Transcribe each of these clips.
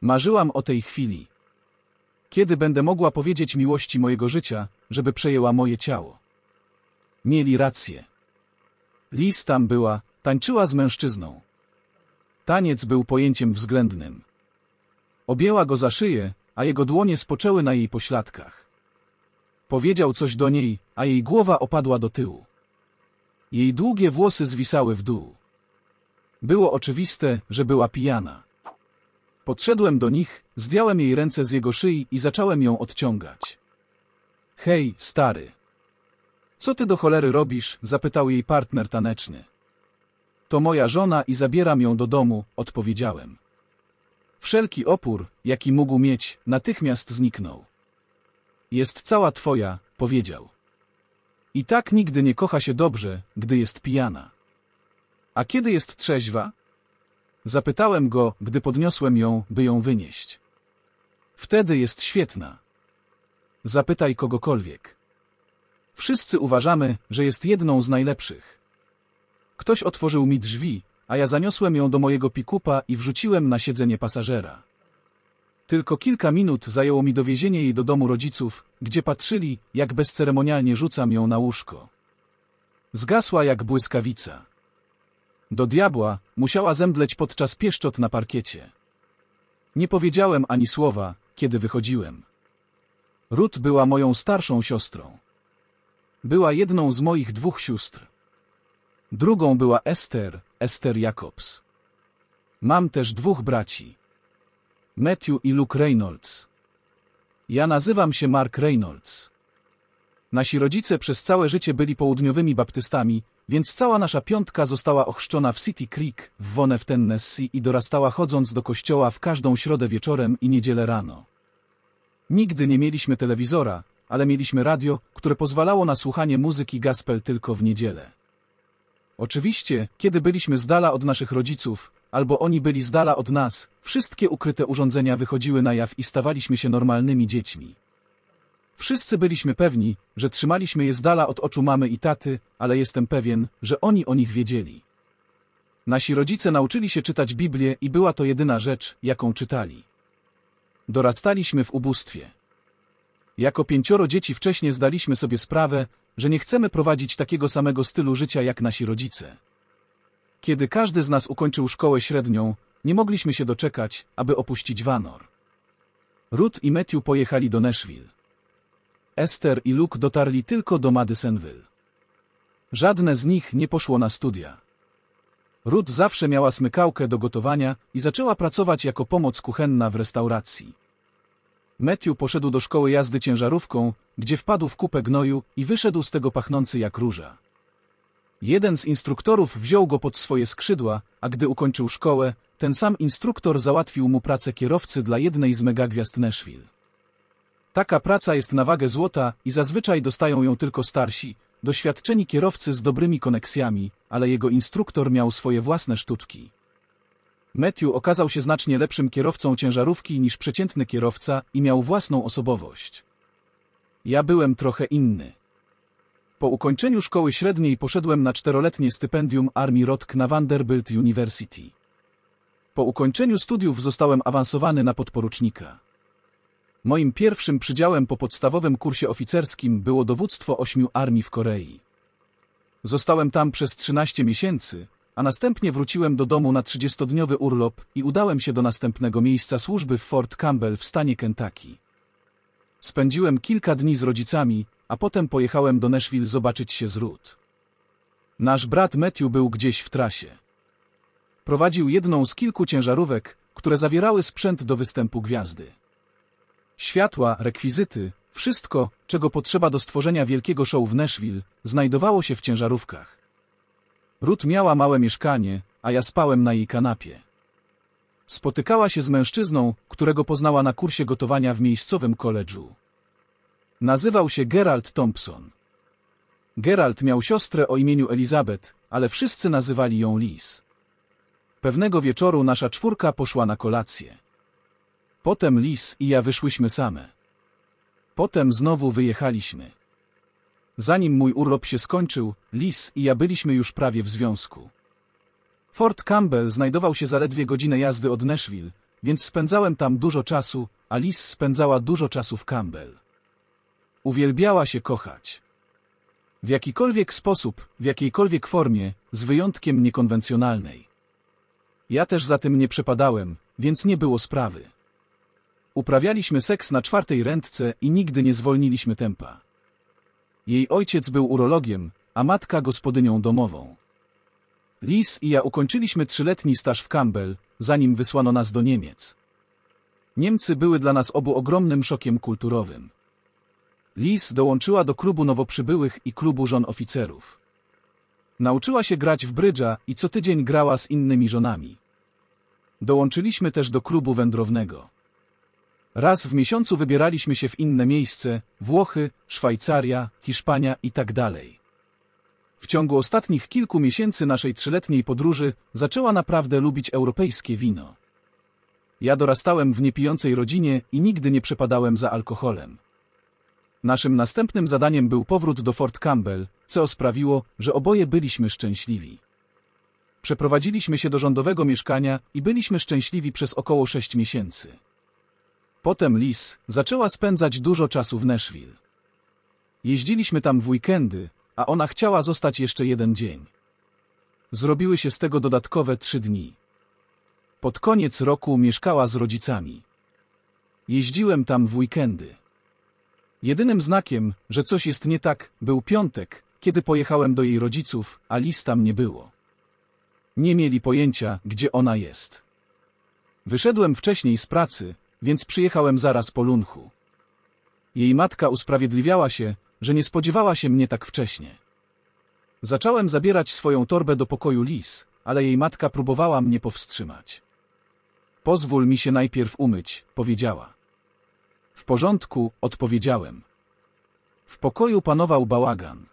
Marzyłam o tej chwili. Kiedy będę mogła powiedzieć miłości mojego życia, żeby przejęła moje ciało? Mieli rację. Lis tam była, tańczyła z mężczyzną. Taniec był pojęciem względnym. Objęła go za szyję, a jego dłonie spoczęły na jej pośladkach. Powiedział coś do niej, a jej głowa opadła do tyłu. Jej długie włosy zwisały w dół. Było oczywiste, że była pijana. Podszedłem do nich, zdjąłem jej ręce z jego szyi i zacząłem ją odciągać. Hej, stary. Co ty do cholery robisz? zapytał jej partner taneczny. To moja żona i zabieram ją do domu, odpowiedziałem. Wszelki opór, jaki mógł mieć, natychmiast zniknął. Jest cała twoja, powiedział. I tak nigdy nie kocha się dobrze, gdy jest pijana. A kiedy jest trzeźwa, Zapytałem go, gdy podniosłem ją, by ją wynieść. Wtedy jest świetna. Zapytaj kogokolwiek. Wszyscy uważamy, że jest jedną z najlepszych. Ktoś otworzył mi drzwi, a ja zaniosłem ją do mojego pikupa i wrzuciłem na siedzenie pasażera. Tylko kilka minut zajęło mi dowiezienie jej do domu rodziców, gdzie patrzyli, jak bezceremonialnie rzucam ją na łóżko. Zgasła jak błyskawica. Do diabła musiała zemdleć podczas pieszczot na parkiecie. Nie powiedziałem ani słowa, kiedy wychodziłem. Ruth była moją starszą siostrą. Była jedną z moich dwóch sióstr. Drugą była Ester, Ester Jacobs. Mam też dwóch braci. Matthew i Luke Reynolds. Ja nazywam się Mark Reynolds. Nasi rodzice przez całe życie byli południowymi baptystami, więc cała nasza piątka została ochrzczona w City Creek w Wone w Tennessee i dorastała chodząc do kościoła w każdą środę wieczorem i niedzielę rano. Nigdy nie mieliśmy telewizora, ale mieliśmy radio, które pozwalało na słuchanie muzyki gospel tylko w niedzielę. Oczywiście, kiedy byliśmy z dala od naszych rodziców, albo oni byli z dala od nas, wszystkie ukryte urządzenia wychodziły na jaw i stawaliśmy się normalnymi dziećmi. Wszyscy byliśmy pewni, że trzymaliśmy je z dala od oczu mamy i taty, ale jestem pewien, że oni o nich wiedzieli. Nasi rodzice nauczyli się czytać Biblię i była to jedyna rzecz, jaką czytali. Dorastaliśmy w ubóstwie. Jako pięcioro dzieci wcześniej zdaliśmy sobie sprawę, że nie chcemy prowadzić takiego samego stylu życia jak nasi rodzice. Kiedy każdy z nas ukończył szkołę średnią, nie mogliśmy się doczekać, aby opuścić Vanor. Ruth i Matthew pojechali do Nashville. Esther i Luke dotarli tylko do Madisonville. Żadne z nich nie poszło na studia. Ruth zawsze miała smykałkę do gotowania i zaczęła pracować jako pomoc kuchenna w restauracji. Matthew poszedł do szkoły jazdy ciężarówką, gdzie wpadł w kupę gnoju i wyszedł z tego pachnący jak róża. Jeden z instruktorów wziął go pod swoje skrzydła, a gdy ukończył szkołę, ten sam instruktor załatwił mu pracę kierowcy dla jednej z megagwiazd Nashville. Taka praca jest na wagę złota i zazwyczaj dostają ją tylko starsi, doświadczeni kierowcy z dobrymi koneksjami, ale jego instruktor miał swoje własne sztuczki. Matthew okazał się znacznie lepszym kierowcą ciężarówki niż przeciętny kierowca i miał własną osobowość. Ja byłem trochę inny. Po ukończeniu szkoły średniej poszedłem na czteroletnie stypendium Army Rotk na Vanderbilt University. Po ukończeniu studiów zostałem awansowany na podporucznika. Moim pierwszym przydziałem po podstawowym kursie oficerskim było dowództwo ośmiu armii w Korei. Zostałem tam przez 13 miesięcy, a następnie wróciłem do domu na 30-dniowy urlop i udałem się do następnego miejsca służby w Fort Campbell w stanie Kentucky. Spędziłem kilka dni z rodzicami, a potem pojechałem do Nashville zobaczyć się z Ruth. Nasz brat Matthew był gdzieś w trasie. Prowadził jedną z kilku ciężarówek, które zawierały sprzęt do występu gwiazdy światła, rekwizyty, wszystko, czego potrzeba do stworzenia wielkiego show w Nashville, znajdowało się w ciężarówkach. Ruth miała małe mieszkanie, a ja spałem na jej kanapie. Spotykała się z mężczyzną, którego poznała na kursie gotowania w miejscowym koledżu. Nazywał się Gerald Thompson. Gerald miał siostrę o imieniu Elizabeth, ale wszyscy nazywali ją Liz. Pewnego wieczoru nasza czwórka poszła na kolację. Potem Lis i ja wyszłyśmy same. Potem znowu wyjechaliśmy. Zanim mój urlop się skończył, Lis i ja byliśmy już prawie w związku. Fort Campbell znajdował się zaledwie godzinę jazdy od Nashville, więc spędzałem tam dużo czasu, a Lis spędzała dużo czasu w Campbell. Uwielbiała się kochać. W jakikolwiek sposób, w jakiejkolwiek formie, z wyjątkiem niekonwencjonalnej. Ja też za tym nie przepadałem, więc nie było sprawy. Uprawialiśmy seks na czwartej rędce i nigdy nie zwolniliśmy tempa. Jej ojciec był urologiem, a matka gospodynią domową. Liz i ja ukończyliśmy trzyletni staż w Campbell, zanim wysłano nas do Niemiec. Niemcy były dla nas obu ogromnym szokiem kulturowym. Liz dołączyła do klubu nowoprzybyłych i klubu żon oficerów. Nauczyła się grać w brydża i co tydzień grała z innymi żonami. Dołączyliśmy też do klubu wędrownego. Raz w miesiącu wybieraliśmy się w inne miejsce, Włochy, Szwajcaria, Hiszpania i tak dalej. W ciągu ostatnich kilku miesięcy naszej trzyletniej podróży zaczęła naprawdę lubić europejskie wino. Ja dorastałem w niepijącej rodzinie i nigdy nie przepadałem za alkoholem. Naszym następnym zadaniem był powrót do Fort Campbell, co sprawiło, że oboje byliśmy szczęśliwi. Przeprowadziliśmy się do rządowego mieszkania i byliśmy szczęśliwi przez około sześć miesięcy. Potem Lis zaczęła spędzać dużo czasu w Nashville. Jeździliśmy tam w weekendy, a ona chciała zostać jeszcze jeden dzień. Zrobiły się z tego dodatkowe trzy dni. Pod koniec roku mieszkała z rodzicami. Jeździłem tam w weekendy. Jedynym znakiem, że coś jest nie tak, był piątek, kiedy pojechałem do jej rodziców, a Lis tam nie było. Nie mieli pojęcia, gdzie ona jest. Wyszedłem wcześniej z pracy, więc przyjechałem zaraz po lunchu. Jej matka usprawiedliwiała się, że nie spodziewała się mnie tak wcześnie. Zacząłem zabierać swoją torbę do pokoju Lis, ale jej matka próbowała mnie powstrzymać. Pozwól mi się najpierw umyć, powiedziała. W porządku, odpowiedziałem. W pokoju panował bałagan.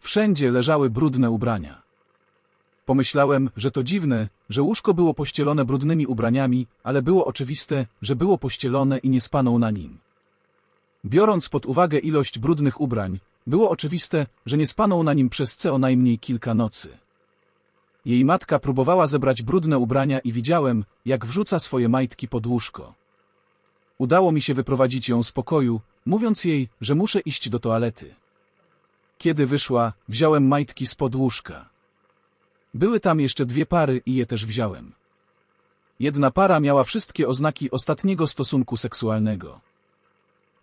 Wszędzie leżały brudne ubrania. Pomyślałem, że to dziwne, że łóżko było pościelone brudnymi ubraniami, ale było oczywiste, że było pościelone i nie spanął na nim. Biorąc pod uwagę ilość brudnych ubrań, było oczywiste, że nie spanął na nim przez co najmniej kilka nocy. Jej matka próbowała zebrać brudne ubrania i widziałem, jak wrzuca swoje majtki pod łóżko. Udało mi się wyprowadzić ją z pokoju, mówiąc jej, że muszę iść do toalety. Kiedy wyszła, wziąłem majtki pod łóżka. Były tam jeszcze dwie pary i je też wziąłem. Jedna para miała wszystkie oznaki ostatniego stosunku seksualnego.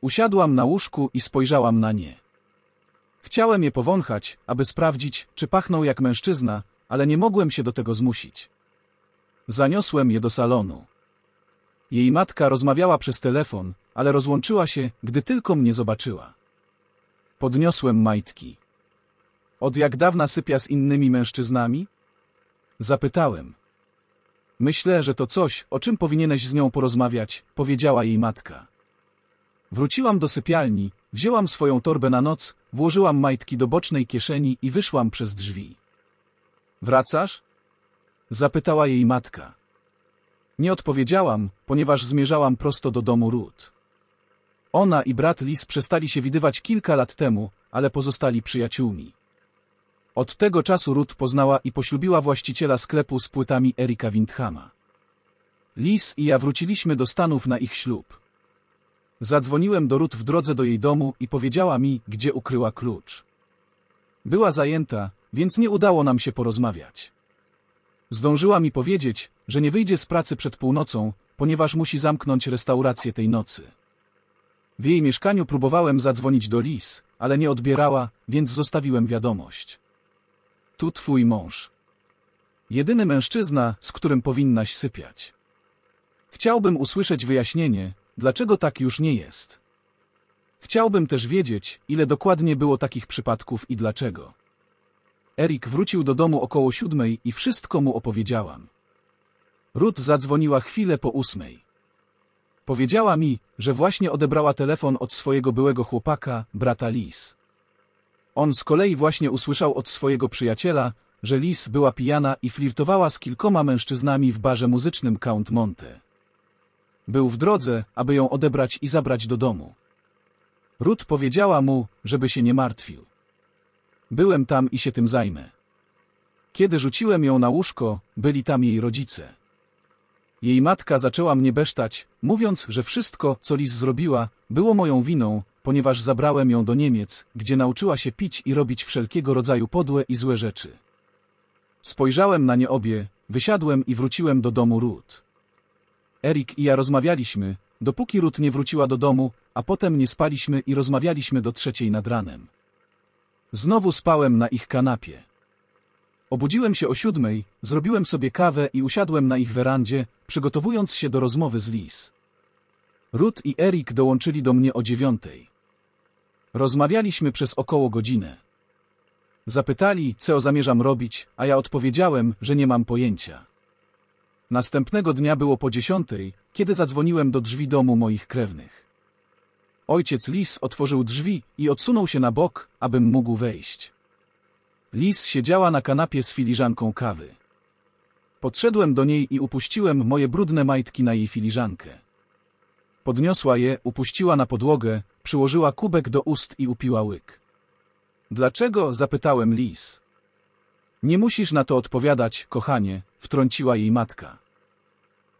Usiadłam na łóżku i spojrzałam na nie. Chciałem je powąchać, aby sprawdzić, czy pachną jak mężczyzna, ale nie mogłem się do tego zmusić. Zaniosłem je do salonu. Jej matka rozmawiała przez telefon, ale rozłączyła się, gdy tylko mnie zobaczyła. Podniosłem majtki. Od jak dawna sypia z innymi mężczyznami? Zapytałem. Myślę, że to coś, o czym powinieneś z nią porozmawiać, powiedziała jej matka. Wróciłam do sypialni, wzięłam swoją torbę na noc, włożyłam majtki do bocznej kieszeni i wyszłam przez drzwi. Wracasz? Zapytała jej matka. Nie odpowiedziałam, ponieważ zmierzałam prosto do domu Ruth. Ona i brat Lis przestali się widywać kilka lat temu, ale pozostali przyjaciółmi. Od tego czasu Ruth poznała i poślubiła właściciela sklepu z płytami Erika Windhama. Liz i ja wróciliśmy do Stanów na ich ślub. Zadzwoniłem do Ruth w drodze do jej domu i powiedziała mi, gdzie ukryła klucz. Była zajęta, więc nie udało nam się porozmawiać. Zdążyła mi powiedzieć, że nie wyjdzie z pracy przed północą, ponieważ musi zamknąć restaurację tej nocy. W jej mieszkaniu próbowałem zadzwonić do Liz, ale nie odbierała, więc zostawiłem wiadomość. Tu twój mąż. Jedyny mężczyzna, z którym powinnaś sypiać. Chciałbym usłyszeć wyjaśnienie, dlaczego tak już nie jest. Chciałbym też wiedzieć, ile dokładnie było takich przypadków i dlaczego. Erik wrócił do domu około siódmej i wszystko mu opowiedziałam. Ruth zadzwoniła chwilę po ósmej. Powiedziała mi, że właśnie odebrała telefon od swojego byłego chłopaka, brata Lis. On z kolei właśnie usłyszał od swojego przyjaciela, że Liz była pijana i flirtowała z kilkoma mężczyznami w barze muzycznym Count Monte. Był w drodze, aby ją odebrać i zabrać do domu. Ruth powiedziała mu, żeby się nie martwił. Byłem tam i się tym zajmę. Kiedy rzuciłem ją na łóżko, byli tam jej rodzice. Jej matka zaczęła mnie besztać, mówiąc, że wszystko, co Liz zrobiła, było moją winą, ponieważ zabrałem ją do Niemiec, gdzie nauczyła się pić i robić wszelkiego rodzaju podłe i złe rzeczy. Spojrzałem na nie obie, wysiadłem i wróciłem do domu Ruth. Erik i ja rozmawialiśmy, dopóki Ruth nie wróciła do domu, a potem nie spaliśmy i rozmawialiśmy do trzeciej nad ranem. Znowu spałem na ich kanapie. Obudziłem się o siódmej, zrobiłem sobie kawę i usiadłem na ich werandzie, przygotowując się do rozmowy z Liz. Ruth i Erik dołączyli do mnie o dziewiątej. Rozmawialiśmy przez około godzinę. Zapytali, co zamierzam robić, a ja odpowiedziałem, że nie mam pojęcia. Następnego dnia było po dziesiątej, kiedy zadzwoniłem do drzwi domu moich krewnych. Ojciec Lis otworzył drzwi i odsunął się na bok, abym mógł wejść. Lis siedziała na kanapie z filiżanką kawy. Podszedłem do niej i upuściłem moje brudne majtki na jej filiżankę. Podniosła je, upuściła na podłogę, przyłożyła kubek do ust i upiła łyk. Dlaczego? zapytałem Lis. Nie musisz na to odpowiadać, kochanie, wtrąciła jej matka.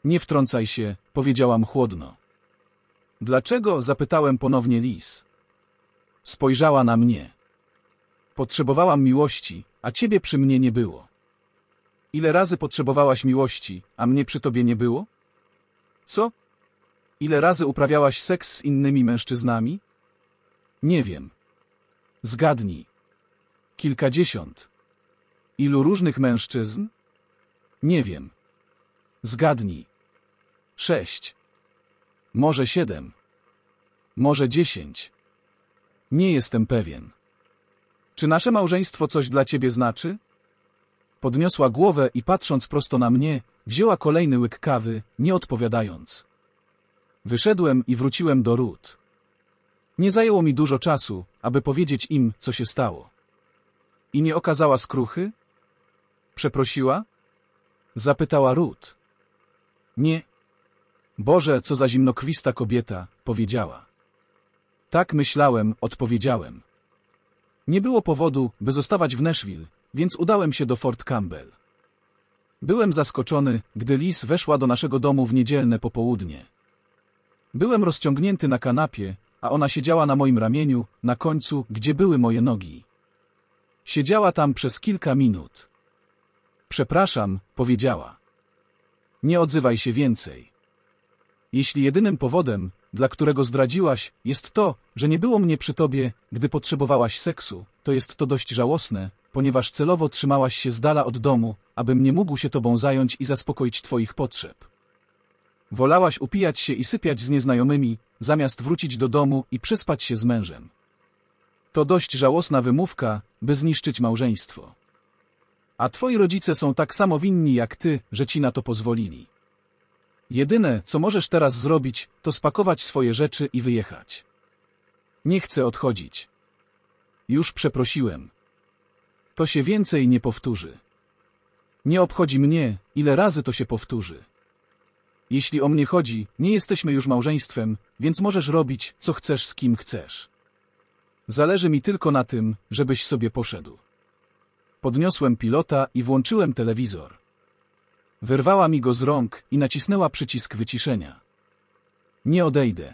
Nie wtrącaj się, powiedziałam chłodno. Dlaczego? zapytałem ponownie Lis. Spojrzała na mnie. Potrzebowałam miłości, a ciebie przy mnie nie było. Ile razy potrzebowałaś miłości, a mnie przy tobie nie było? Co? Ile razy uprawiałaś seks z innymi mężczyznami? Nie wiem. Zgadnij. Kilkadziesiąt. Ilu różnych mężczyzn? Nie wiem. Zgadnij. Sześć. Może siedem. Może dziesięć. Nie jestem pewien. Czy nasze małżeństwo coś dla ciebie znaczy? Podniosła głowę i patrząc prosto na mnie, wzięła kolejny łyk kawy, nie odpowiadając. Wyszedłem i wróciłem do Ruth. Nie zajęło mi dużo czasu, aby powiedzieć im, co się stało. I nie okazała skruchy? Przeprosiła? Zapytała Ruth. Nie. Boże, co za zimnokrwista kobieta, powiedziała. Tak myślałem, odpowiedziałem. Nie było powodu, by zostawać w Nashville, więc udałem się do Fort Campbell. Byłem zaskoczony, gdy Lis weszła do naszego domu w niedzielne popołudnie. Byłem rozciągnięty na kanapie, a ona siedziała na moim ramieniu, na końcu, gdzie były moje nogi. Siedziała tam przez kilka minut. Przepraszam, powiedziała. Nie odzywaj się więcej. Jeśli jedynym powodem, dla którego zdradziłaś, jest to, że nie było mnie przy tobie, gdy potrzebowałaś seksu, to jest to dość żałosne, ponieważ celowo trzymałaś się z dala od domu, abym nie mógł się tobą zająć i zaspokoić twoich potrzeb. Wolałaś upijać się i sypiać z nieznajomymi, zamiast wrócić do domu i przyspać się z mężem. To dość żałosna wymówka, by zniszczyć małżeństwo. A twoi rodzice są tak samo winni jak ty, że ci na to pozwolili. Jedyne, co możesz teraz zrobić, to spakować swoje rzeczy i wyjechać. Nie chcę odchodzić. Już przeprosiłem. To się więcej nie powtórzy. Nie obchodzi mnie, ile razy to się powtórzy. Jeśli o mnie chodzi, nie jesteśmy już małżeństwem, więc możesz robić, co chcesz z kim chcesz. Zależy mi tylko na tym, żebyś sobie poszedł. Podniosłem pilota i włączyłem telewizor. Wyrwała mi go z rąk i nacisnęła przycisk wyciszenia. Nie odejdę.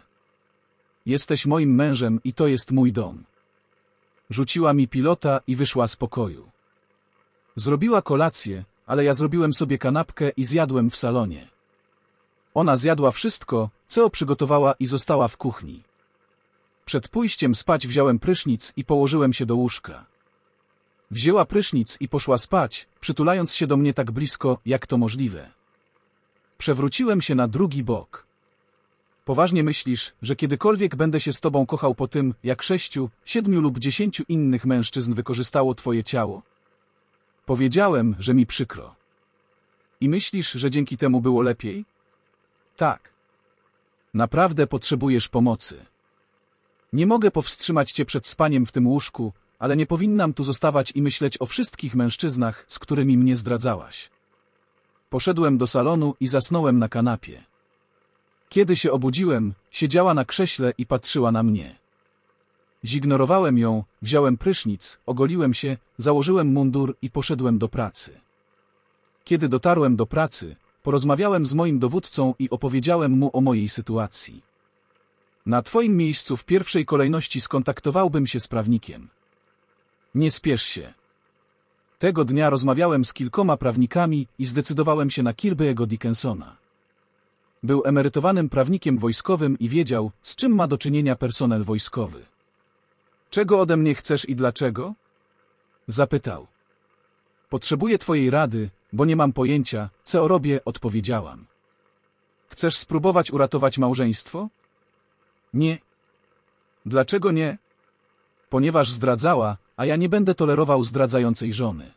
Jesteś moim mężem i to jest mój dom. Rzuciła mi pilota i wyszła z pokoju. Zrobiła kolację, ale ja zrobiłem sobie kanapkę i zjadłem w salonie. Ona zjadła wszystko, co przygotowała i została w kuchni. Przed pójściem spać wziąłem prysznic i położyłem się do łóżka. Wzięła prysznic i poszła spać, przytulając się do mnie tak blisko, jak to możliwe. Przewróciłem się na drugi bok. Poważnie myślisz, że kiedykolwiek będę się z tobą kochał po tym, jak sześciu, siedmiu lub dziesięciu innych mężczyzn wykorzystało twoje ciało? Powiedziałem, że mi przykro. I myślisz, że dzięki temu było lepiej? Tak. Naprawdę potrzebujesz pomocy. Nie mogę powstrzymać cię przed spaniem w tym łóżku, ale nie powinnam tu zostawać i myśleć o wszystkich mężczyznach, z którymi mnie zdradzałaś. Poszedłem do salonu i zasnąłem na kanapie. Kiedy się obudziłem, siedziała na krześle i patrzyła na mnie. Zignorowałem ją, wziąłem prysznic, ogoliłem się, założyłem mundur i poszedłem do pracy. Kiedy dotarłem do pracy, Porozmawiałem z moim dowódcą i opowiedziałem mu o mojej sytuacji. Na twoim miejscu w pierwszej kolejności skontaktowałbym się z prawnikiem. Nie spiesz się. Tego dnia rozmawiałem z kilkoma prawnikami i zdecydowałem się na Kirby'ego Dickensona. Był emerytowanym prawnikiem wojskowym i wiedział, z czym ma do czynienia personel wojskowy. Czego ode mnie chcesz i dlaczego? Zapytał. Potrzebuję twojej rady, bo nie mam pojęcia, co robię, odpowiedziałam. Chcesz spróbować uratować małżeństwo? Nie. Dlaczego nie? Ponieważ zdradzała, a ja nie będę tolerował zdradzającej żony.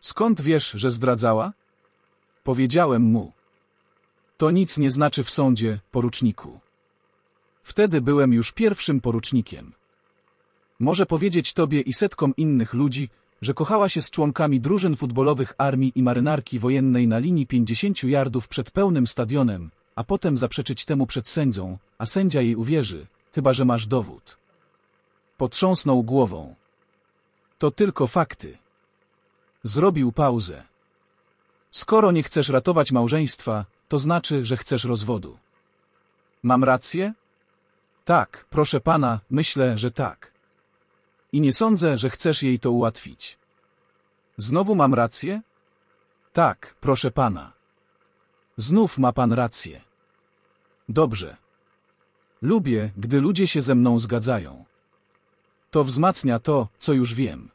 Skąd wiesz, że zdradzała? Powiedziałem mu. To nic nie znaczy w sądzie, poruczniku. Wtedy byłem już pierwszym porucznikiem. Może powiedzieć tobie i setkom innych ludzi, że kochała się z członkami drużyn futbolowych armii i marynarki wojennej na linii 50 yardów przed pełnym stadionem, a potem zaprzeczyć temu przed sędzią, a sędzia jej uwierzy, chyba że masz dowód. Potrząsnął głową. To tylko fakty. Zrobił pauzę. Skoro nie chcesz ratować małżeństwa, to znaczy, że chcesz rozwodu. Mam rację? Tak, proszę pana, myślę, że tak. I nie sądzę, że chcesz jej to ułatwić. Znowu mam rację? Tak, proszę pana. Znów ma pan rację. Dobrze. Lubię, gdy ludzie się ze mną zgadzają. To wzmacnia to, co już wiem.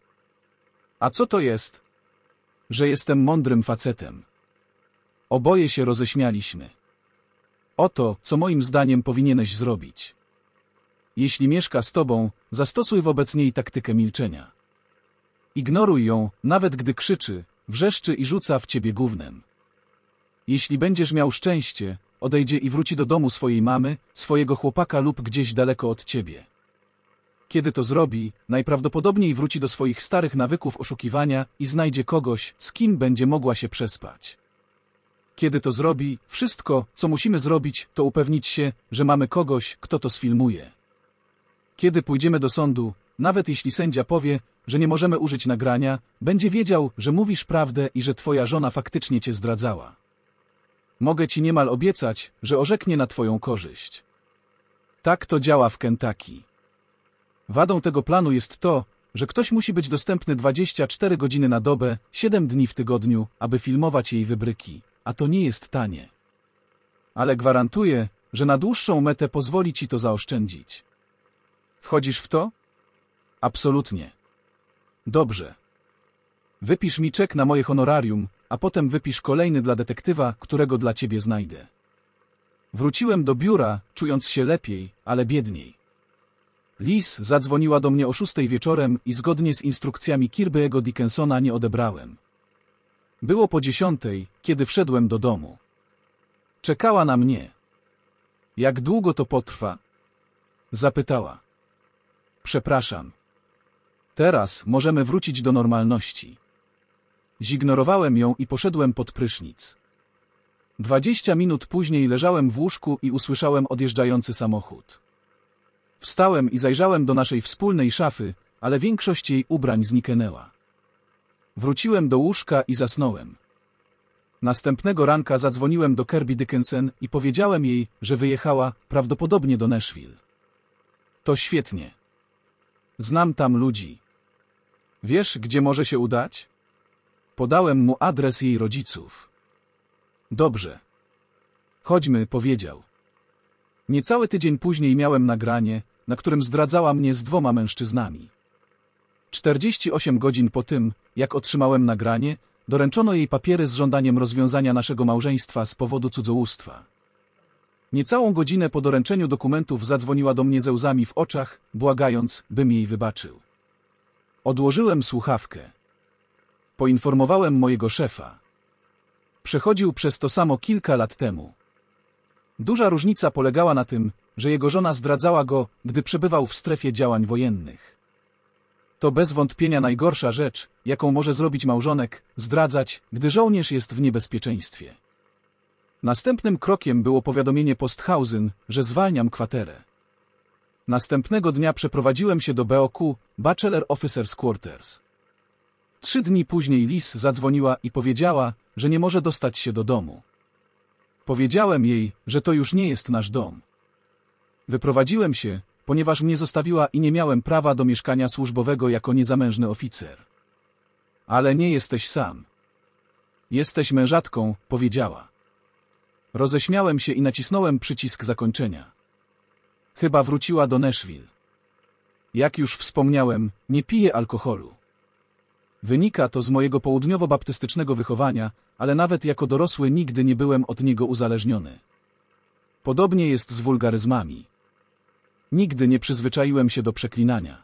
A co to jest? Że jestem mądrym facetem. Oboje się roześmialiśmy. Oto, co moim zdaniem powinieneś zrobić. Jeśli mieszka z tobą, zastosuj wobec niej taktykę milczenia. Ignoruj ją, nawet gdy krzyczy, wrzeszczy i rzuca w ciebie gównem. Jeśli będziesz miał szczęście, odejdzie i wróci do domu swojej mamy, swojego chłopaka lub gdzieś daleko od ciebie. Kiedy to zrobi, najprawdopodobniej wróci do swoich starych nawyków oszukiwania i znajdzie kogoś, z kim będzie mogła się przespać. Kiedy to zrobi, wszystko, co musimy zrobić, to upewnić się, że mamy kogoś, kto to sfilmuje. Kiedy pójdziemy do sądu, nawet jeśli sędzia powie, że nie możemy użyć nagrania, będzie wiedział, że mówisz prawdę i że twoja żona faktycznie cię zdradzała. Mogę ci niemal obiecać, że orzeknie na twoją korzyść. Tak to działa w Kentucky. Wadą tego planu jest to, że ktoś musi być dostępny 24 godziny na dobę, 7 dni w tygodniu, aby filmować jej wybryki, a to nie jest tanie. Ale gwarantuję, że na dłuższą metę pozwoli ci to zaoszczędzić. Wchodzisz w to? Absolutnie. Dobrze. Wypisz mi czek na moje honorarium, a potem wypisz kolejny dla detektywa, którego dla ciebie znajdę. Wróciłem do biura, czując się lepiej, ale biedniej. Liz zadzwoniła do mnie o szóstej wieczorem i zgodnie z instrukcjami Kirby'ego Dickenson'a nie odebrałem. Było po dziesiątej, kiedy wszedłem do domu. Czekała na mnie. Jak długo to potrwa? Zapytała. Przepraszam. Teraz możemy wrócić do normalności. Zignorowałem ją i poszedłem pod prysznic. Dwadzieścia minut później leżałem w łóżku i usłyszałem odjeżdżający samochód. Wstałem i zajrzałem do naszej wspólnej szafy, ale większość jej ubrań zniknęła. Wróciłem do łóżka i zasnąłem. Następnego ranka zadzwoniłem do Kirby Dickinson i powiedziałem jej, że wyjechała, prawdopodobnie do Nashville. To świetnie. Znam tam ludzi. Wiesz, gdzie może się udać? Podałem mu adres jej rodziców. Dobrze. Chodźmy, powiedział. Niecały tydzień później miałem nagranie, na którym zdradzała mnie z dwoma mężczyznami. 48 godzin po tym, jak otrzymałem nagranie, doręczono jej papiery z żądaniem rozwiązania naszego małżeństwa z powodu cudzołóstwa. Niecałą godzinę po doręczeniu dokumentów zadzwoniła do mnie ze łzami w oczach, błagając, bym jej wybaczył. Odłożyłem słuchawkę. Poinformowałem mojego szefa. Przechodził przez to samo kilka lat temu. Duża różnica polegała na tym, że jego żona zdradzała go, gdy przebywał w strefie działań wojennych. To bez wątpienia najgorsza rzecz, jaką może zrobić małżonek, zdradzać, gdy żołnierz jest w niebezpieczeństwie. Następnym krokiem było powiadomienie Posthausen, że zwalniam kwaterę. Następnego dnia przeprowadziłem się do BOQ, Bachelor Officers Quarters. Trzy dni później Lis zadzwoniła i powiedziała, że nie może dostać się do domu. Powiedziałem jej, że to już nie jest nasz dom. Wyprowadziłem się, ponieważ mnie zostawiła i nie miałem prawa do mieszkania służbowego jako niezamężny oficer. Ale nie jesteś sam. Jesteś mężatką, powiedziała. Roześmiałem się i nacisnąłem przycisk zakończenia. Chyba wróciła do Nashville. Jak już wspomniałem, nie piję alkoholu. Wynika to z mojego południowo-baptystycznego wychowania, ale nawet jako dorosły nigdy nie byłem od niego uzależniony. Podobnie jest z wulgaryzmami. Nigdy nie przyzwyczaiłem się do przeklinania.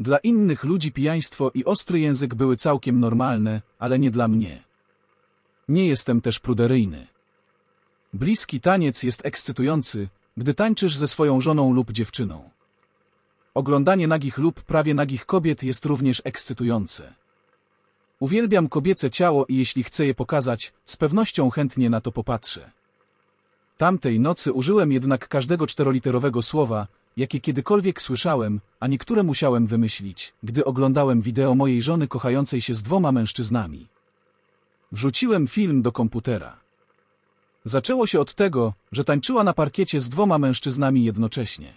Dla innych ludzi pijaństwo i ostry język były całkiem normalne, ale nie dla mnie. Nie jestem też pruderyjny. Bliski taniec jest ekscytujący, gdy tańczysz ze swoją żoną lub dziewczyną. Oglądanie nagich lub prawie nagich kobiet jest również ekscytujące. Uwielbiam kobiece ciało i jeśli chcę je pokazać, z pewnością chętnie na to popatrzę. Tamtej nocy użyłem jednak każdego czteroliterowego słowa, jakie kiedykolwiek słyszałem, a niektóre musiałem wymyślić, gdy oglądałem wideo mojej żony kochającej się z dwoma mężczyznami. Wrzuciłem film do komputera. Zaczęło się od tego, że tańczyła na parkiecie z dwoma mężczyznami jednocześnie.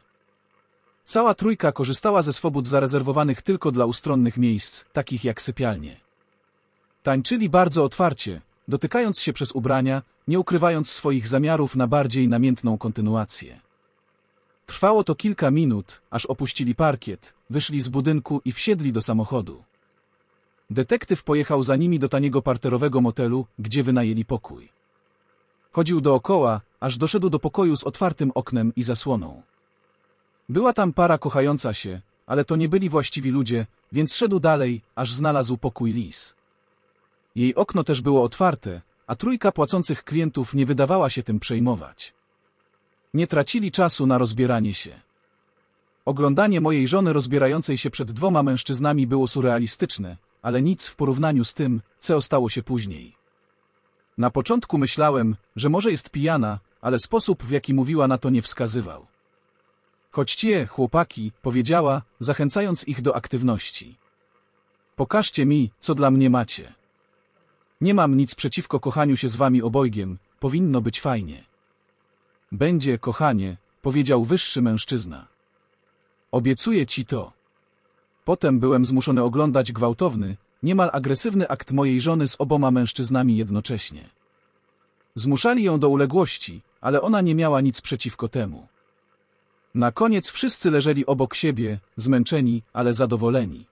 Cała trójka korzystała ze swobód zarezerwowanych tylko dla ustronnych miejsc, takich jak sypialnie. Tańczyli bardzo otwarcie, dotykając się przez ubrania, nie ukrywając swoich zamiarów na bardziej namiętną kontynuację. Trwało to kilka minut, aż opuścili parkiet, wyszli z budynku i wsiedli do samochodu. Detektyw pojechał za nimi do taniego parterowego motelu, gdzie wynajęli pokój. Chodził dookoła, aż doszedł do pokoju z otwartym oknem i zasłoną. Była tam para kochająca się, ale to nie byli właściwi ludzie, więc szedł dalej, aż znalazł pokój Lis. Jej okno też było otwarte, a trójka płacących klientów nie wydawała się tym przejmować. Nie tracili czasu na rozbieranie się. Oglądanie mojej żony rozbierającej się przed dwoma mężczyznami było surrealistyczne, ale nic w porównaniu z tym, co stało się później. Na początku myślałem, że może jest pijana, ale sposób w jaki mówiła na to nie wskazywał. Chodźcie, chłopaki, powiedziała, zachęcając ich do aktywności. Pokażcie mi, co dla mnie macie. Nie mam nic przeciwko kochaniu się z wami obojgiem, powinno być fajnie. Będzie, kochanie, powiedział wyższy mężczyzna. Obiecuję ci to. Potem byłem zmuszony oglądać gwałtowny, Niemal agresywny akt mojej żony z oboma mężczyznami jednocześnie. Zmuszali ją do uległości, ale ona nie miała nic przeciwko temu. Na koniec wszyscy leżeli obok siebie, zmęczeni, ale zadowoleni.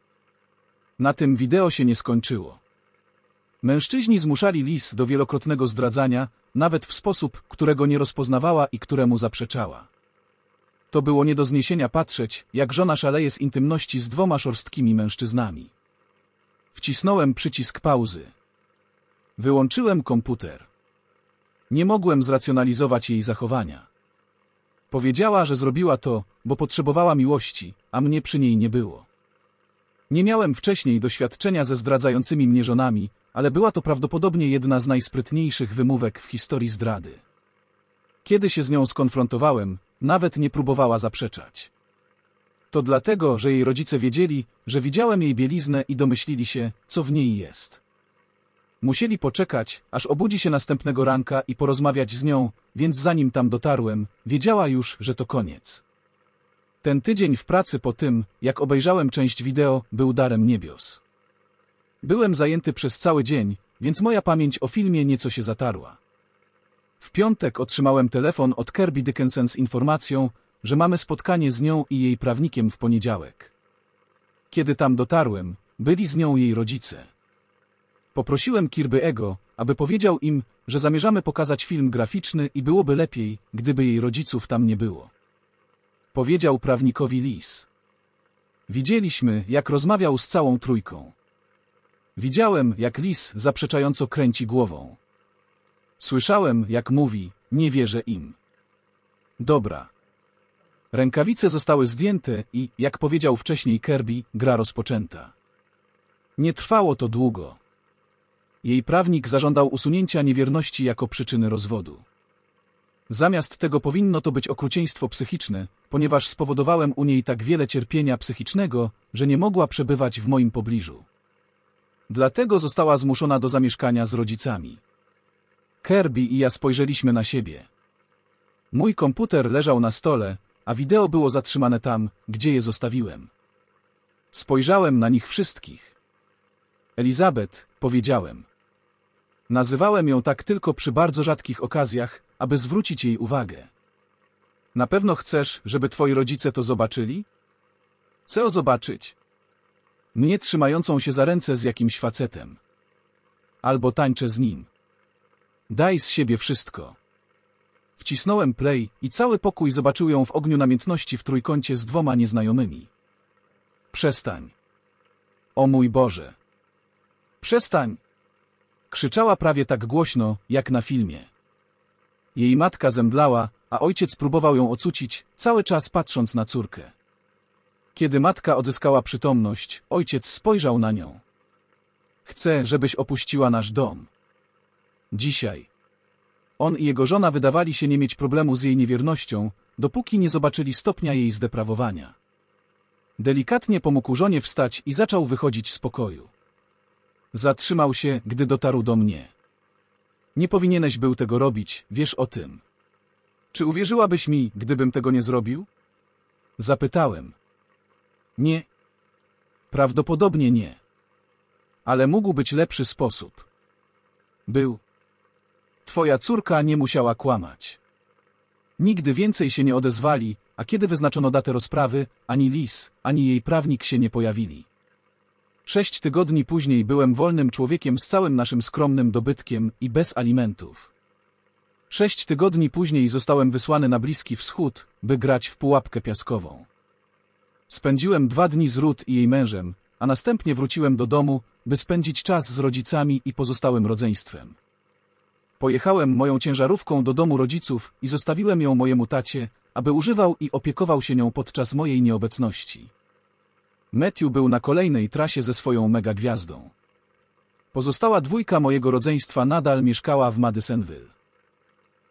Na tym wideo się nie skończyło. Mężczyźni zmuszali Lis do wielokrotnego zdradzania, nawet w sposób, którego nie rozpoznawała i któremu zaprzeczała. To było nie do zniesienia patrzeć, jak żona szaleje z intymności z dwoma szorstkimi mężczyznami. Wcisnąłem przycisk pauzy. Wyłączyłem komputer. Nie mogłem zracjonalizować jej zachowania. Powiedziała, że zrobiła to, bo potrzebowała miłości, a mnie przy niej nie było. Nie miałem wcześniej doświadczenia ze zdradzającymi mnie żonami, ale była to prawdopodobnie jedna z najsprytniejszych wymówek w historii zdrady. Kiedy się z nią skonfrontowałem, nawet nie próbowała zaprzeczać. To dlatego, że jej rodzice wiedzieli, że widziałem jej bieliznę i domyślili się, co w niej jest. Musieli poczekać, aż obudzi się następnego ranka i porozmawiać z nią, więc zanim tam dotarłem, wiedziała już, że to koniec. Ten tydzień w pracy po tym, jak obejrzałem część wideo, był darem niebios. Byłem zajęty przez cały dzień, więc moja pamięć o filmie nieco się zatarła. W piątek otrzymałem telefon od Kirby Dickinson z informacją, że mamy spotkanie z nią i jej prawnikiem w poniedziałek. Kiedy tam dotarłem, byli z nią jej rodzice. Poprosiłem Kirby'ego, aby powiedział im, że zamierzamy pokazać film graficzny i byłoby lepiej, gdyby jej rodziców tam nie było. Powiedział prawnikowi Lis. Widzieliśmy, jak rozmawiał z całą trójką. Widziałem, jak Lis zaprzeczająco kręci głową. Słyszałem, jak mówi, nie wierzę im. Dobra, Rękawice zostały zdjęte i, jak powiedział wcześniej Kirby, gra rozpoczęta. Nie trwało to długo. Jej prawnik zażądał usunięcia niewierności jako przyczyny rozwodu. Zamiast tego powinno to być okrucieństwo psychiczne, ponieważ spowodowałem u niej tak wiele cierpienia psychicznego, że nie mogła przebywać w moim pobliżu. Dlatego została zmuszona do zamieszkania z rodzicami. Kirby i ja spojrzeliśmy na siebie. Mój komputer leżał na stole, a wideo było zatrzymane tam, gdzie je zostawiłem. Spojrzałem na nich wszystkich. Elizabeth, powiedziałem. Nazywałem ją tak tylko przy bardzo rzadkich okazjach, aby zwrócić jej uwagę. Na pewno chcesz, żeby twoi rodzice to zobaczyli? Chcę zobaczyć. Mnie trzymającą się za ręce z jakimś facetem. Albo tańczę z nim. Daj z siebie wszystko. Wcisnąłem play i cały pokój zobaczył ją w ogniu namiętności w trójkącie z dwoma nieznajomymi. Przestań. O mój Boże. Przestań. Krzyczała prawie tak głośno, jak na filmie. Jej matka zemdlała, a ojciec próbował ją ocucić, cały czas patrząc na córkę. Kiedy matka odzyskała przytomność, ojciec spojrzał na nią. Chcę, żebyś opuściła nasz dom. Dzisiaj. On i jego żona wydawali się nie mieć problemu z jej niewiernością, dopóki nie zobaczyli stopnia jej zdeprawowania. Delikatnie pomógł żonie wstać i zaczął wychodzić z pokoju. Zatrzymał się, gdy dotarł do mnie. Nie powinieneś był tego robić, wiesz o tym. Czy uwierzyłabyś mi, gdybym tego nie zrobił? Zapytałem. Nie. Prawdopodobnie nie. Ale mógł być lepszy sposób. Był, Twoja córka nie musiała kłamać. Nigdy więcej się nie odezwali, a kiedy wyznaczono datę rozprawy, ani Lis, ani jej prawnik się nie pojawili. Sześć tygodni później byłem wolnym człowiekiem z całym naszym skromnym dobytkiem i bez alimentów. Sześć tygodni później zostałem wysłany na Bliski Wschód, by grać w pułapkę piaskową. Spędziłem dwa dni z Ruth i jej mężem, a następnie wróciłem do domu, by spędzić czas z rodzicami i pozostałym rodzeństwem. Pojechałem moją ciężarówką do domu rodziców i zostawiłem ją mojemu tacie, aby używał i opiekował się nią podczas mojej nieobecności. Matthew był na kolejnej trasie ze swoją megagwiazdą. Pozostała dwójka mojego rodzeństwa nadal mieszkała w Madisonville.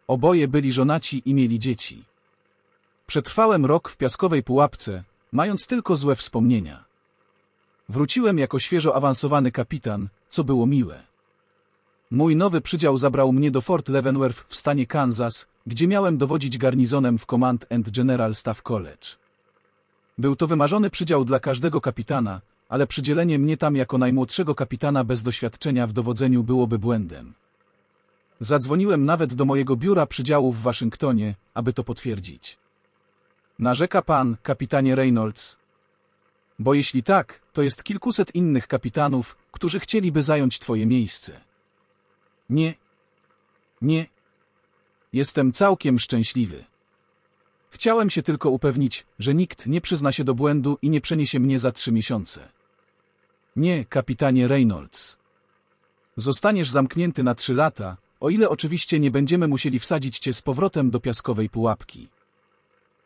Oboje byli żonaci i mieli dzieci. Przetrwałem rok w piaskowej pułapce, mając tylko złe wspomnienia. Wróciłem jako świeżo awansowany kapitan, co było miłe. Mój nowy przydział zabrał mnie do Fort Leavenworth w stanie Kansas, gdzie miałem dowodzić garnizonem w Command and General Staff College. Był to wymarzony przydział dla każdego kapitana, ale przydzielenie mnie tam jako najmłodszego kapitana bez doświadczenia w dowodzeniu byłoby błędem. Zadzwoniłem nawet do mojego biura przydziału w Waszyngtonie, aby to potwierdzić. Narzeka pan, kapitanie Reynolds. Bo jeśli tak, to jest kilkuset innych kapitanów, którzy chcieliby zająć twoje miejsce. Nie. Nie. Jestem całkiem szczęśliwy. Chciałem się tylko upewnić, że nikt nie przyzna się do błędu i nie przeniesie mnie za trzy miesiące. Nie, kapitanie Reynolds. Zostaniesz zamknięty na trzy lata, o ile oczywiście nie będziemy musieli wsadzić cię z powrotem do piaskowej pułapki.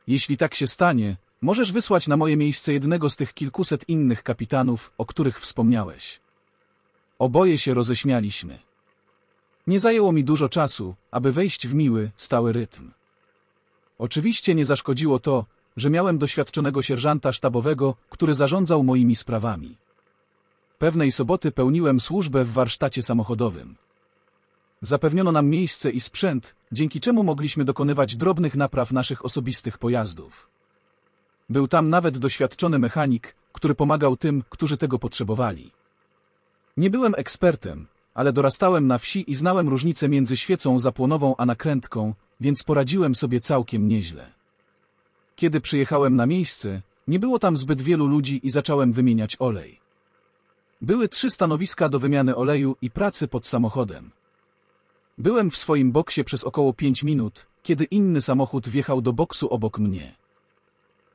Jeśli tak się stanie, możesz wysłać na moje miejsce jednego z tych kilkuset innych kapitanów, o których wspomniałeś. Oboje się roześmialiśmy. Nie zajęło mi dużo czasu, aby wejść w miły, stały rytm. Oczywiście nie zaszkodziło to, że miałem doświadczonego sierżanta sztabowego, który zarządzał moimi sprawami. Pewnej soboty pełniłem służbę w warsztacie samochodowym. Zapewniono nam miejsce i sprzęt, dzięki czemu mogliśmy dokonywać drobnych napraw naszych osobistych pojazdów. Był tam nawet doświadczony mechanik, który pomagał tym, którzy tego potrzebowali. Nie byłem ekspertem, ale dorastałem na wsi i znałem różnicę między świecą zapłonową a nakrętką, więc poradziłem sobie całkiem nieźle. Kiedy przyjechałem na miejsce, nie było tam zbyt wielu ludzi i zacząłem wymieniać olej. Były trzy stanowiska do wymiany oleju i pracy pod samochodem. Byłem w swoim boksie przez około pięć minut, kiedy inny samochód wjechał do boksu obok mnie.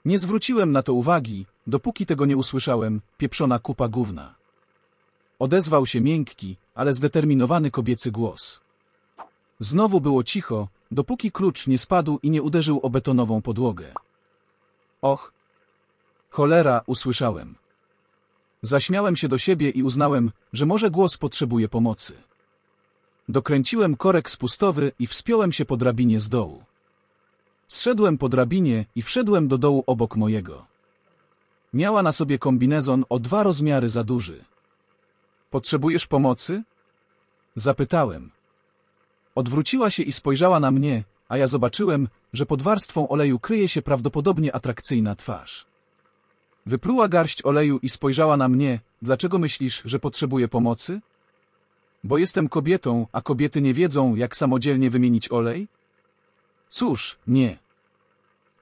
Nie zwróciłem na to uwagi, dopóki tego nie usłyszałem, pieprzona kupa gówna. Odezwał się miękki, ale zdeterminowany kobiecy głos. Znowu było cicho, dopóki klucz nie spadł i nie uderzył o betonową podłogę. Och! Cholera, usłyszałem. Zaśmiałem się do siebie i uznałem, że może głos potrzebuje pomocy. Dokręciłem korek spustowy i wspiąłem się po drabinie z dołu. Zszedłem po drabinie i wszedłem do dołu obok mojego. Miała na sobie kombinezon o dwa rozmiary za duży. Potrzebujesz pomocy? Zapytałem. Odwróciła się i spojrzała na mnie, a ja zobaczyłem, że pod warstwą oleju kryje się prawdopodobnie atrakcyjna twarz. Wypluła garść oleju i spojrzała na mnie, dlaczego myślisz, że potrzebuję pomocy? Bo jestem kobietą, a kobiety nie wiedzą, jak samodzielnie wymienić olej? Cóż, nie.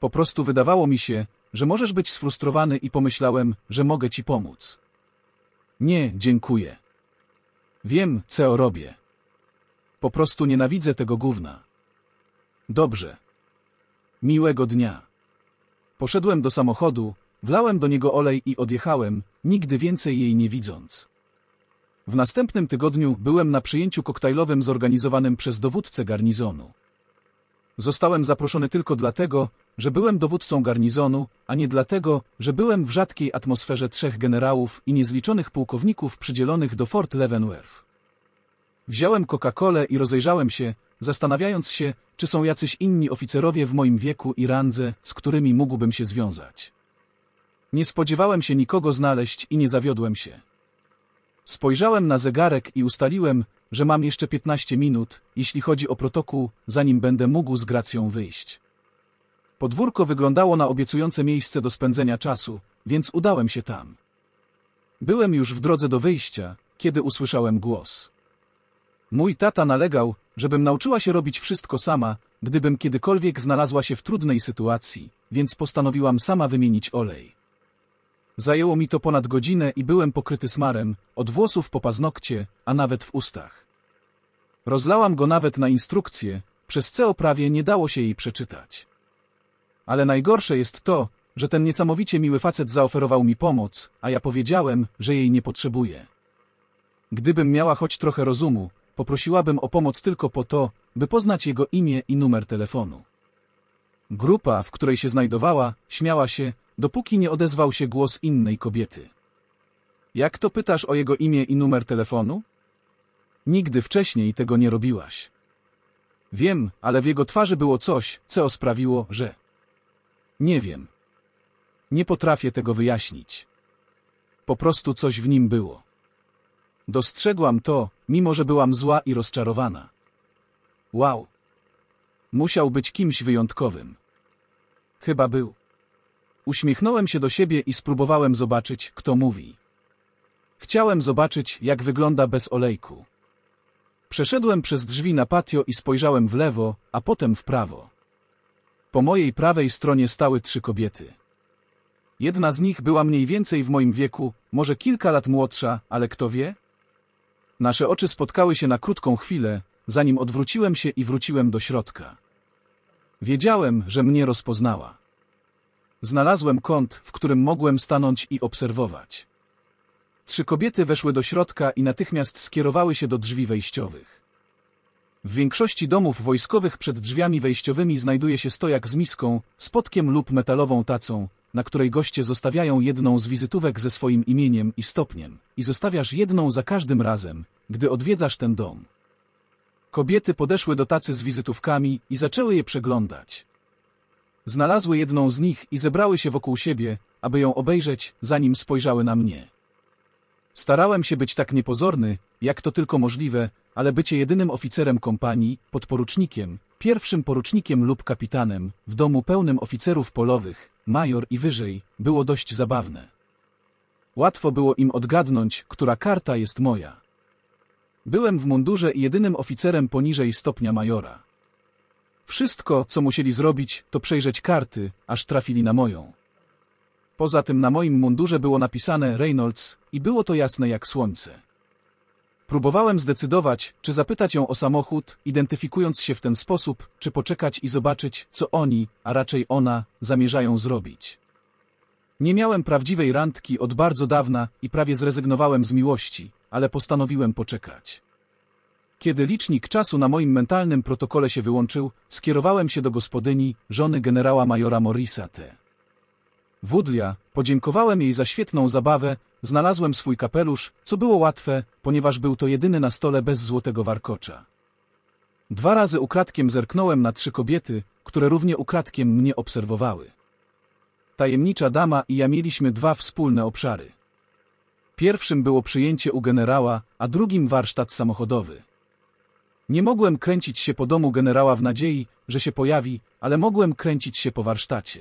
Po prostu wydawało mi się, że możesz być sfrustrowany i pomyślałem, że mogę ci pomóc. Nie, dziękuję. Wiem, co robię. Po prostu nienawidzę tego gówna. Dobrze. Miłego dnia. Poszedłem do samochodu, wlałem do niego olej i odjechałem, nigdy więcej jej nie widząc. W następnym tygodniu byłem na przyjęciu koktajlowym zorganizowanym przez dowódcę garnizonu. Zostałem zaproszony tylko dlatego, że byłem dowódcą garnizonu, a nie dlatego, że byłem w rzadkiej atmosferze trzech generałów i niezliczonych pułkowników przydzielonych do Fort Leavenworth. Wziąłem Coca-Colę i rozejrzałem się, zastanawiając się, czy są jacyś inni oficerowie w moim wieku i randze, z którymi mógłbym się związać. Nie spodziewałem się nikogo znaleźć i nie zawiodłem się. Spojrzałem na zegarek i ustaliłem, że mam jeszcze 15 minut, jeśli chodzi o protokół, zanim będę mógł z gracją wyjść. Podwórko wyglądało na obiecujące miejsce do spędzenia czasu, więc udałem się tam. Byłem już w drodze do wyjścia, kiedy usłyszałem głos. Mój tata nalegał, żebym nauczyła się robić wszystko sama, gdybym kiedykolwiek znalazła się w trudnej sytuacji, więc postanowiłam sama wymienić olej. Zajęło mi to ponad godzinę i byłem pokryty smarem, od włosów po paznokcie, a nawet w ustach. Rozlałam go nawet na instrukcję, przez co prawie nie dało się jej przeczytać. Ale najgorsze jest to, że ten niesamowicie miły facet zaoferował mi pomoc, a ja powiedziałem, że jej nie potrzebuję. Gdybym miała choć trochę rozumu, poprosiłabym o pomoc tylko po to, by poznać jego imię i numer telefonu. Grupa, w której się znajdowała, śmiała się, dopóki nie odezwał się głos innej kobiety. Jak to pytasz o jego imię i numer telefonu? Nigdy wcześniej tego nie robiłaś. Wiem, ale w jego twarzy było coś, co sprawiło, że... Nie wiem. Nie potrafię tego wyjaśnić. Po prostu coś w nim było. Dostrzegłam to, mimo że byłam zła i rozczarowana. Wow. Musiał być kimś wyjątkowym. Chyba był. Uśmiechnąłem się do siebie i spróbowałem zobaczyć, kto mówi. Chciałem zobaczyć, jak wygląda bez olejku. Przeszedłem przez drzwi na patio i spojrzałem w lewo, a potem w prawo. Po mojej prawej stronie stały trzy kobiety. Jedna z nich była mniej więcej w moim wieku, może kilka lat młodsza, ale kto wie? Nasze oczy spotkały się na krótką chwilę, zanim odwróciłem się i wróciłem do środka. Wiedziałem, że mnie rozpoznała. Znalazłem kąt, w którym mogłem stanąć i obserwować. Trzy kobiety weszły do środka i natychmiast skierowały się do drzwi wejściowych. W większości domów wojskowych przed drzwiami wejściowymi znajduje się stojak z miską, spotkiem lub metalową tacą, na której goście zostawiają jedną z wizytówek ze swoim imieniem i stopniem i zostawiasz jedną za każdym razem, gdy odwiedzasz ten dom. Kobiety podeszły do tacy z wizytówkami i zaczęły je przeglądać. Znalazły jedną z nich i zebrały się wokół siebie, aby ją obejrzeć, zanim spojrzały na mnie. Starałem się być tak niepozorny, jak to tylko możliwe, ale bycie jedynym oficerem kompanii, podporucznikiem, pierwszym porucznikiem lub kapitanem, w domu pełnym oficerów polowych, major i wyżej, było dość zabawne. Łatwo było im odgadnąć, która karta jest moja. Byłem w mundurze i jedynym oficerem poniżej stopnia majora. Wszystko, co musieli zrobić, to przejrzeć karty, aż trafili na moją. Poza tym na moim mundurze było napisane Reynolds i było to jasne jak słońce. Próbowałem zdecydować, czy zapytać ją o samochód, identyfikując się w ten sposób, czy poczekać i zobaczyć, co oni, a raczej ona, zamierzają zrobić. Nie miałem prawdziwej randki od bardzo dawna i prawie zrezygnowałem z miłości, ale postanowiłem poczekać. Kiedy licznik czasu na moim mentalnym protokole się wyłączył, skierowałem się do gospodyni, żony generała majora Morisa T. Woodlia, podziękowałem jej za świetną zabawę, znalazłem swój kapelusz, co było łatwe, ponieważ był to jedyny na stole bez złotego warkocza. Dwa razy ukradkiem zerknąłem na trzy kobiety, które równie ukradkiem mnie obserwowały. Tajemnicza dama i ja mieliśmy dwa wspólne obszary. Pierwszym było przyjęcie u generała, a drugim warsztat samochodowy. Nie mogłem kręcić się po domu generała w nadziei, że się pojawi, ale mogłem kręcić się po warsztacie.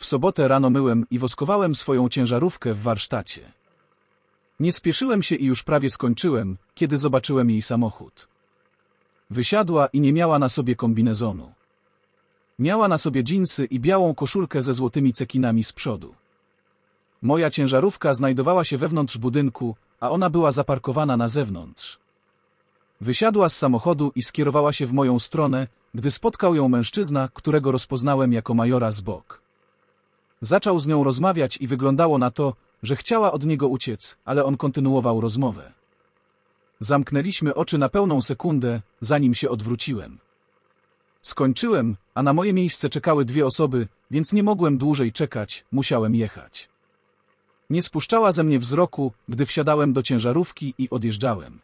W sobotę rano myłem i woskowałem swoją ciężarówkę w warsztacie. Nie spieszyłem się i już prawie skończyłem, kiedy zobaczyłem jej samochód. Wysiadła i nie miała na sobie kombinezonu. Miała na sobie dżinsy i białą koszulkę ze złotymi cekinami z przodu. Moja ciężarówka znajdowała się wewnątrz budynku, a ona była zaparkowana na zewnątrz. Wysiadła z samochodu i skierowała się w moją stronę, gdy spotkał ją mężczyzna, którego rozpoznałem jako majora z bok. Zaczął z nią rozmawiać i wyglądało na to, że chciała od niego uciec, ale on kontynuował rozmowę. Zamknęliśmy oczy na pełną sekundę, zanim się odwróciłem. Skończyłem, a na moje miejsce czekały dwie osoby, więc nie mogłem dłużej czekać, musiałem jechać. Nie spuszczała ze mnie wzroku, gdy wsiadałem do ciężarówki i odjeżdżałem.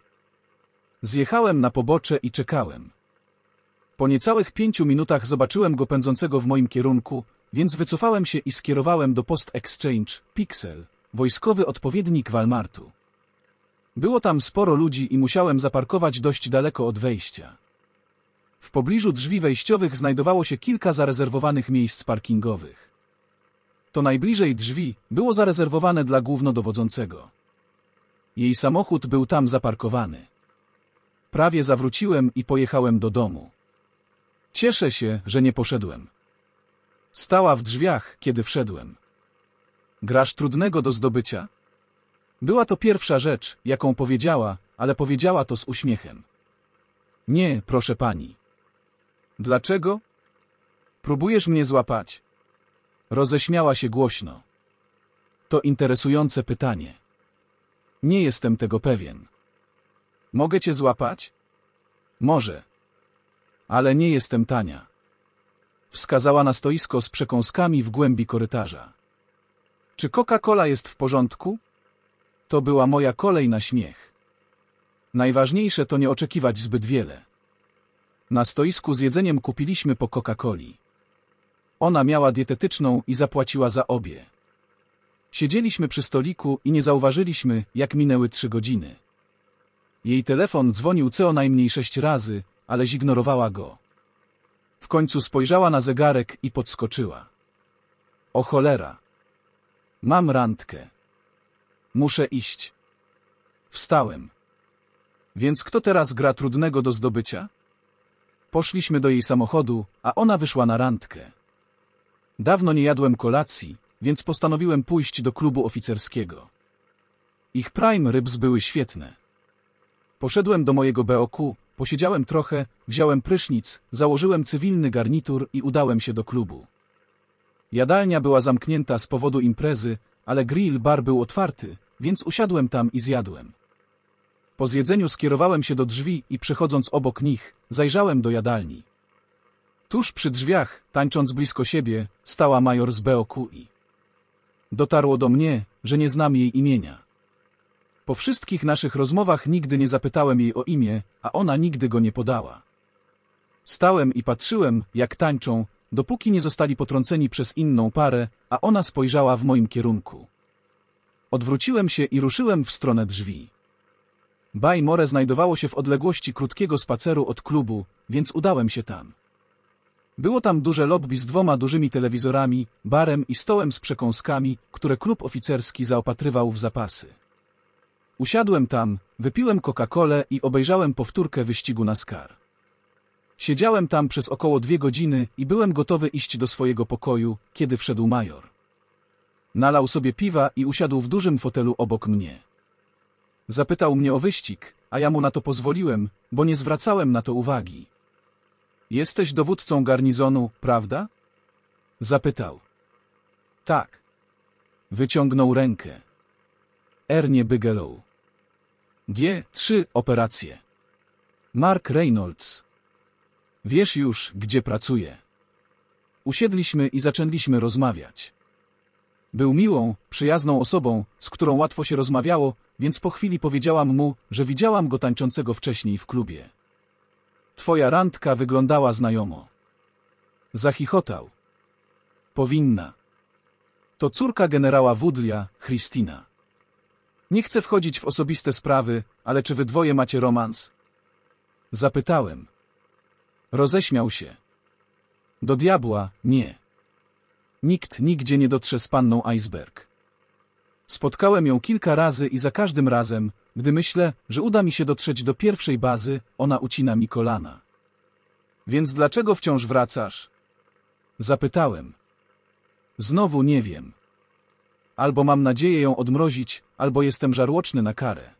Zjechałem na pobocze i czekałem. Po niecałych pięciu minutach zobaczyłem go pędzącego w moim kierunku, więc wycofałem się i skierowałem do Post Exchange, Pixel, wojskowy odpowiednik Walmartu. Było tam sporo ludzi i musiałem zaparkować dość daleko od wejścia. W pobliżu drzwi wejściowych znajdowało się kilka zarezerwowanych miejsc parkingowych. To najbliżej drzwi było zarezerwowane dla głównodowodzącego. Jej samochód był tam zaparkowany. Prawie zawróciłem i pojechałem do domu. Cieszę się, że nie poszedłem. Stała w drzwiach, kiedy wszedłem. Grasz trudnego do zdobycia? Była to pierwsza rzecz, jaką powiedziała, ale powiedziała to z uśmiechem. Nie, proszę pani. Dlaczego? Próbujesz mnie złapać? Roześmiała się głośno. To interesujące pytanie. Nie jestem tego pewien. Mogę cię złapać? Może. Ale nie jestem tania. Wskazała na stoisko z przekąskami w głębi korytarza. Czy Coca-Cola jest w porządku? To była moja kolej na śmiech. Najważniejsze to nie oczekiwać zbyt wiele. Na stoisku z jedzeniem kupiliśmy po Coca-Coli. Ona miała dietetyczną i zapłaciła za obie. Siedzieliśmy przy stoliku i nie zauważyliśmy, jak minęły trzy godziny. Jej telefon dzwonił co najmniej sześć razy, ale zignorowała go. W końcu spojrzała na zegarek i podskoczyła. O cholera! Mam randkę. Muszę iść. Wstałem. Więc kto teraz gra trudnego do zdobycia? Poszliśmy do jej samochodu, a ona wyszła na randkę. Dawno nie jadłem kolacji, więc postanowiłem pójść do klubu oficerskiego. Ich prime rybs były świetne. Poszedłem do mojego BOQ, Posiedziałem trochę, wziąłem prysznic, założyłem cywilny garnitur i udałem się do klubu. Jadalnia była zamknięta z powodu imprezy, ale grill bar był otwarty, więc usiadłem tam i zjadłem. Po zjedzeniu skierowałem się do drzwi i przechodząc obok nich, zajrzałem do jadalni. Tuż przy drzwiach, tańcząc blisko siebie, stała major z BOQI. Dotarło do mnie, że nie znam jej imienia. Po wszystkich naszych rozmowach nigdy nie zapytałem jej o imię, a ona nigdy go nie podała. Stałem i patrzyłem, jak tańczą, dopóki nie zostali potrąceni przez inną parę, a ona spojrzała w moim kierunku. Odwróciłem się i ruszyłem w stronę drzwi. Baymore znajdowało się w odległości krótkiego spaceru od klubu, więc udałem się tam. Było tam duże lobby z dwoma dużymi telewizorami, barem i stołem z przekąskami, które klub oficerski zaopatrywał w zapasy. Usiadłem tam, wypiłem Coca-Colę i obejrzałem powtórkę wyścigu NASCAR. Siedziałem tam przez około dwie godziny i byłem gotowy iść do swojego pokoju, kiedy wszedł major. Nalał sobie piwa i usiadł w dużym fotelu obok mnie. Zapytał mnie o wyścig, a ja mu na to pozwoliłem, bo nie zwracałem na to uwagi. Jesteś dowódcą garnizonu, prawda? Zapytał. Tak. Wyciągnął rękę. Ernie Bygelow. G3 Operacje Mark Reynolds Wiesz już, gdzie pracuję. Usiedliśmy i zaczęliśmy rozmawiać. Był miłą, przyjazną osobą, z którą łatwo się rozmawiało, więc po chwili powiedziałam mu, że widziałam go tańczącego wcześniej w klubie. Twoja randka wyglądała znajomo. Zachichotał. Powinna. To córka generała Woodlia, Christina. Nie chcę wchodzić w osobiste sprawy, ale czy wy dwoje macie romans? Zapytałem. Roześmiał się. Do diabła, nie. Nikt nigdzie nie dotrze z panną Iceberg. Spotkałem ją kilka razy i za każdym razem, gdy myślę, że uda mi się dotrzeć do pierwszej bazy, ona ucina mi kolana. Więc dlaczego wciąż wracasz? Zapytałem. Znowu nie wiem. Albo mam nadzieję ją odmrozić, albo jestem żarłoczny na karę.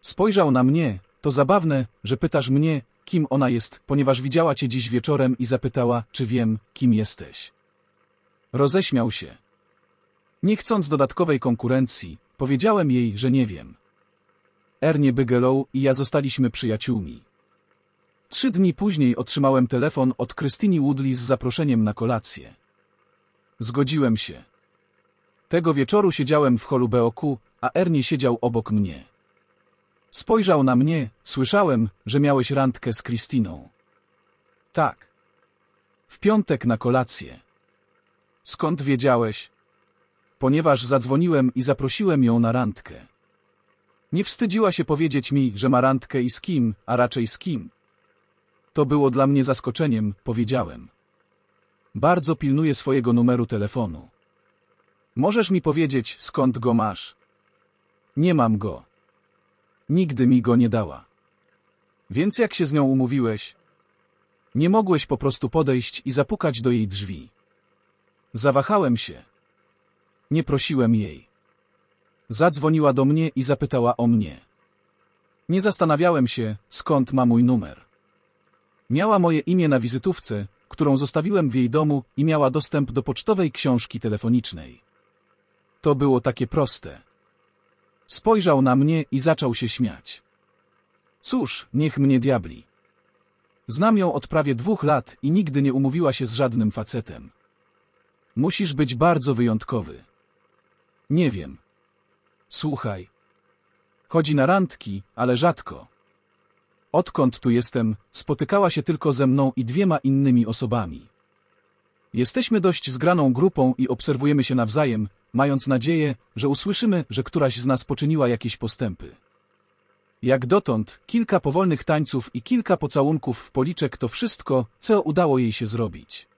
Spojrzał na mnie, to zabawne, że pytasz mnie, kim ona jest, ponieważ widziała cię dziś wieczorem i zapytała, czy wiem, kim jesteś. Roześmiał się. Nie chcąc dodatkowej konkurencji, powiedziałem jej, że nie wiem. Ernie Bigelow i ja zostaliśmy przyjaciółmi. Trzy dni później otrzymałem telefon od Krystyni Woodley z zaproszeniem na kolację. Zgodziłem się. Tego wieczoru siedziałem w holu Beoku, a Ernie siedział obok mnie. Spojrzał na mnie, słyszałem, że miałeś randkę z Kristiną. Tak. W piątek na kolację. Skąd wiedziałeś? Ponieważ zadzwoniłem i zaprosiłem ją na randkę. Nie wstydziła się powiedzieć mi, że ma randkę i z kim, a raczej z kim. To było dla mnie zaskoczeniem, powiedziałem. Bardzo pilnuję swojego numeru telefonu. Możesz mi powiedzieć, skąd go masz? Nie mam go. Nigdy mi go nie dała. Więc jak się z nią umówiłeś? Nie mogłeś po prostu podejść i zapukać do jej drzwi. Zawahałem się. Nie prosiłem jej. Zadzwoniła do mnie i zapytała o mnie. Nie zastanawiałem się, skąd ma mój numer. Miała moje imię na wizytówce, którą zostawiłem w jej domu i miała dostęp do pocztowej książki telefonicznej. To było takie proste. Spojrzał na mnie i zaczął się śmiać. Cóż, niech mnie diabli. Znam ją od prawie dwóch lat i nigdy nie umówiła się z żadnym facetem. Musisz być bardzo wyjątkowy. Nie wiem. Słuchaj. Chodzi na randki, ale rzadko. Odkąd tu jestem, spotykała się tylko ze mną i dwiema innymi osobami. Jesteśmy dość zgraną grupą i obserwujemy się nawzajem, mając nadzieję, że usłyszymy, że któraś z nas poczyniła jakieś postępy. Jak dotąd, kilka powolnych tańców i kilka pocałunków w policzek to wszystko, co udało jej się zrobić.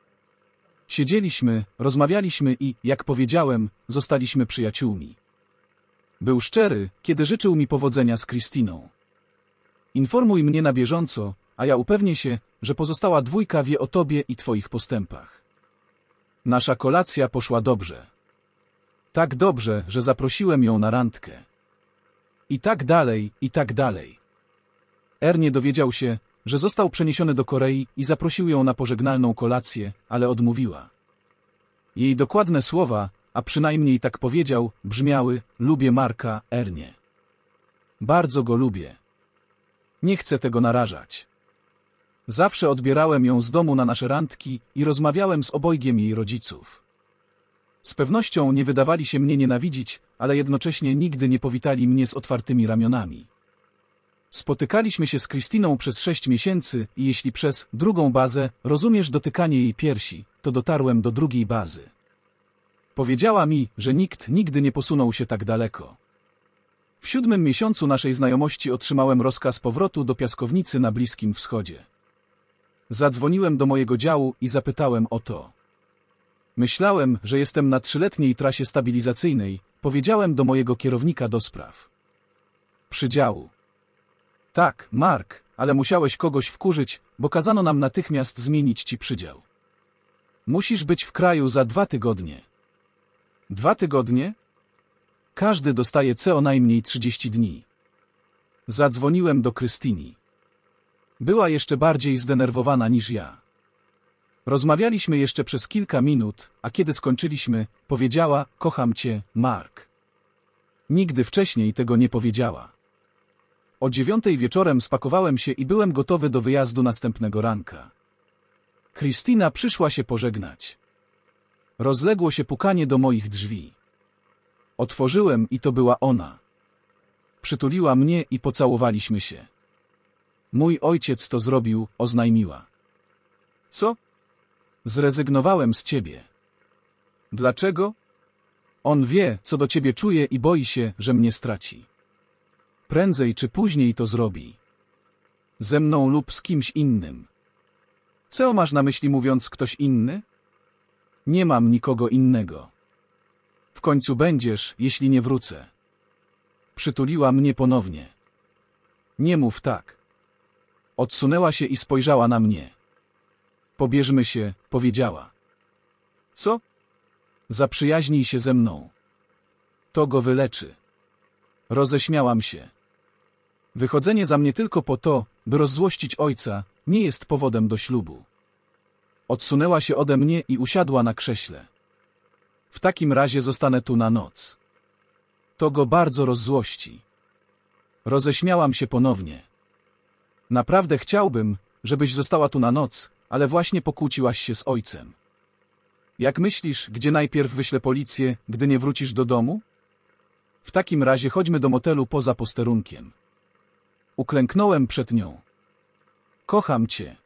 Siedzieliśmy, rozmawialiśmy i, jak powiedziałem, zostaliśmy przyjaciółmi. Był szczery, kiedy życzył mi powodzenia z Kristiną. Informuj mnie na bieżąco, a ja upewnię się, że pozostała dwójka wie o tobie i twoich postępach. Nasza kolacja poszła dobrze. Tak dobrze, że zaprosiłem ją na randkę. I tak dalej, i tak dalej. Ernie dowiedział się, że został przeniesiony do Korei i zaprosił ją na pożegnalną kolację, ale odmówiła. Jej dokładne słowa, a przynajmniej tak powiedział, brzmiały lubię Marka, Ernie. Bardzo go lubię. Nie chcę tego narażać. Zawsze odbierałem ją z domu na nasze randki i rozmawiałem z obojgiem jej rodziców. Z pewnością nie wydawali się mnie nienawidzić, ale jednocześnie nigdy nie powitali mnie z otwartymi ramionami. Spotykaliśmy się z Krystyną przez sześć miesięcy i jeśli przez drugą bazę rozumiesz dotykanie jej piersi, to dotarłem do drugiej bazy. Powiedziała mi, że nikt nigdy nie posunął się tak daleko. W siódmym miesiącu naszej znajomości otrzymałem rozkaz powrotu do piaskownicy na Bliskim Wschodzie. Zadzwoniłem do mojego działu i zapytałem o to. Myślałem, że jestem na trzyletniej trasie stabilizacyjnej, powiedziałem do mojego kierownika do spraw. Przydziału. Tak, Mark, ale musiałeś kogoś wkurzyć, bo kazano nam natychmiast zmienić ci przydział. Musisz być w kraju za dwa tygodnie. Dwa tygodnie? Każdy dostaje CO najmniej 30 dni. Zadzwoniłem do Krystyni. Była jeszcze bardziej zdenerwowana niż ja. Rozmawialiśmy jeszcze przez kilka minut, a kiedy skończyliśmy, powiedziała: Kocham cię, Mark. Nigdy wcześniej tego nie powiedziała. O dziewiątej wieczorem spakowałem się i byłem gotowy do wyjazdu następnego ranka. Christina przyszła się pożegnać. Rozległo się pukanie do moich drzwi. Otworzyłem i to była ona. Przytuliła mnie i pocałowaliśmy się. Mój ojciec to zrobił, oznajmiła. Co? Zrezygnowałem z ciebie. Dlaczego? On wie, co do ciebie czuje i boi się, że mnie straci. Prędzej czy później to zrobi. Ze mną lub z kimś innym. Co masz na myśli mówiąc ktoś inny? Nie mam nikogo innego. W końcu będziesz, jeśli nie wrócę. Przytuliła mnie ponownie. Nie mów tak. Odsunęła się i spojrzała na mnie. Pobierzmy się, powiedziała. Co? Zaprzyjaźnij się ze mną. To go wyleczy. Roześmiałam się. Wychodzenie za mnie tylko po to, by rozzłościć ojca, nie jest powodem do ślubu. Odsunęła się ode mnie i usiadła na krześle. W takim razie zostanę tu na noc. To go bardzo rozzłości. Roześmiałam się ponownie. Naprawdę chciałbym, żebyś została tu na noc, ale właśnie pokłóciłaś się z ojcem. Jak myślisz, gdzie najpierw wyślę policję, gdy nie wrócisz do domu? W takim razie chodźmy do motelu poza posterunkiem. Uklęknąłem przed nią. Kocham cię.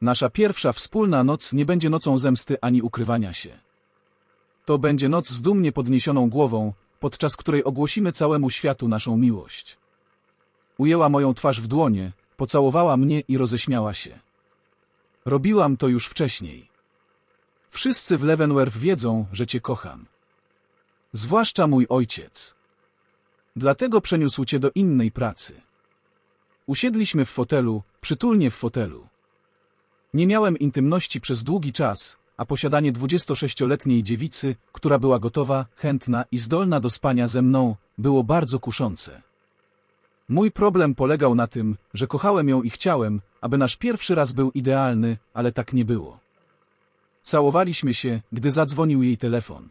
Nasza pierwsza wspólna noc nie będzie nocą zemsty ani ukrywania się. To będzie noc z dumnie podniesioną głową, podczas której ogłosimy całemu światu naszą miłość. Ujęła moją twarz w dłonie, pocałowała mnie i roześmiała się. Robiłam to już wcześniej. Wszyscy w Leavenworth wiedzą, że cię kocham. Zwłaszcza mój ojciec. Dlatego przeniósł cię do innej pracy. Usiedliśmy w fotelu, przytulnie w fotelu. Nie miałem intymności przez długi czas, a posiadanie 26-letniej dziewicy, która była gotowa, chętna i zdolna do spania ze mną, było bardzo kuszące. Mój problem polegał na tym, że kochałem ją i chciałem, aby nasz pierwszy raz był idealny, ale tak nie było. Całowaliśmy się, gdy zadzwonił jej telefon.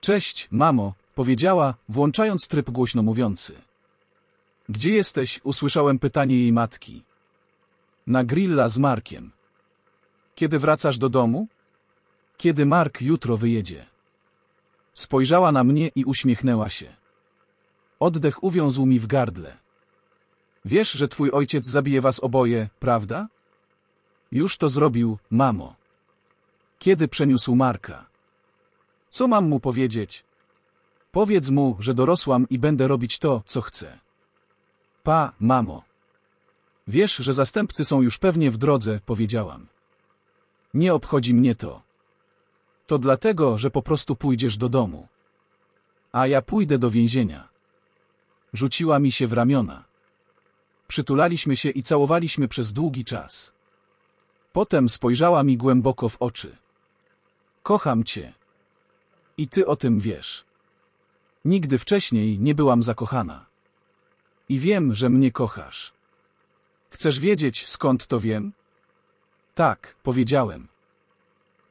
Cześć, mamo, powiedziała, włączając tryb głośno mówiący. Gdzie jesteś? usłyszałem pytanie jej matki. Na grilla z Markiem. Kiedy wracasz do domu? Kiedy Mark jutro wyjedzie. Spojrzała na mnie i uśmiechnęła się. Oddech uwiązł mi w gardle. Wiesz, że twój ojciec zabije was oboje, prawda? Już to zrobił, mamo. Kiedy przeniósł Marka? Co mam mu powiedzieć? Powiedz mu, że dorosłam i będę robić to, co chcę. Pa, mamo. Wiesz, że zastępcy są już pewnie w drodze, powiedziałam. Nie obchodzi mnie to. To dlatego, że po prostu pójdziesz do domu. A ja pójdę do więzienia. Rzuciła mi się w ramiona. Przytulaliśmy się i całowaliśmy przez długi czas. Potem spojrzała mi głęboko w oczy. Kocham cię. I ty o tym wiesz. Nigdy wcześniej nie byłam zakochana. I wiem, że mnie kochasz. Chcesz wiedzieć, skąd to wiem? Tak, powiedziałem.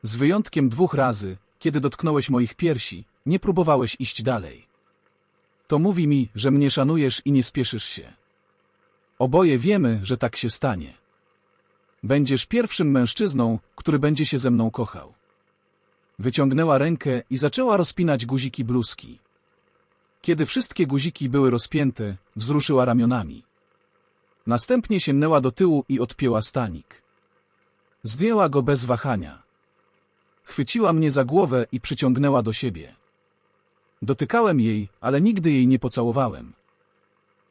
Z wyjątkiem dwóch razy, kiedy dotknąłeś moich piersi, nie próbowałeś iść dalej. To mówi mi, że mnie szanujesz i nie spieszysz się. Oboje wiemy, że tak się stanie. Będziesz pierwszym mężczyzną, który będzie się ze mną kochał. Wyciągnęła rękę i zaczęła rozpinać guziki bluzki. Kiedy wszystkie guziki były rozpięte, wzruszyła ramionami. Następnie sięgnęła do tyłu i odpięła stanik. Zdjęła go bez wahania. Chwyciła mnie za głowę i przyciągnęła do siebie. Dotykałem jej, ale nigdy jej nie pocałowałem.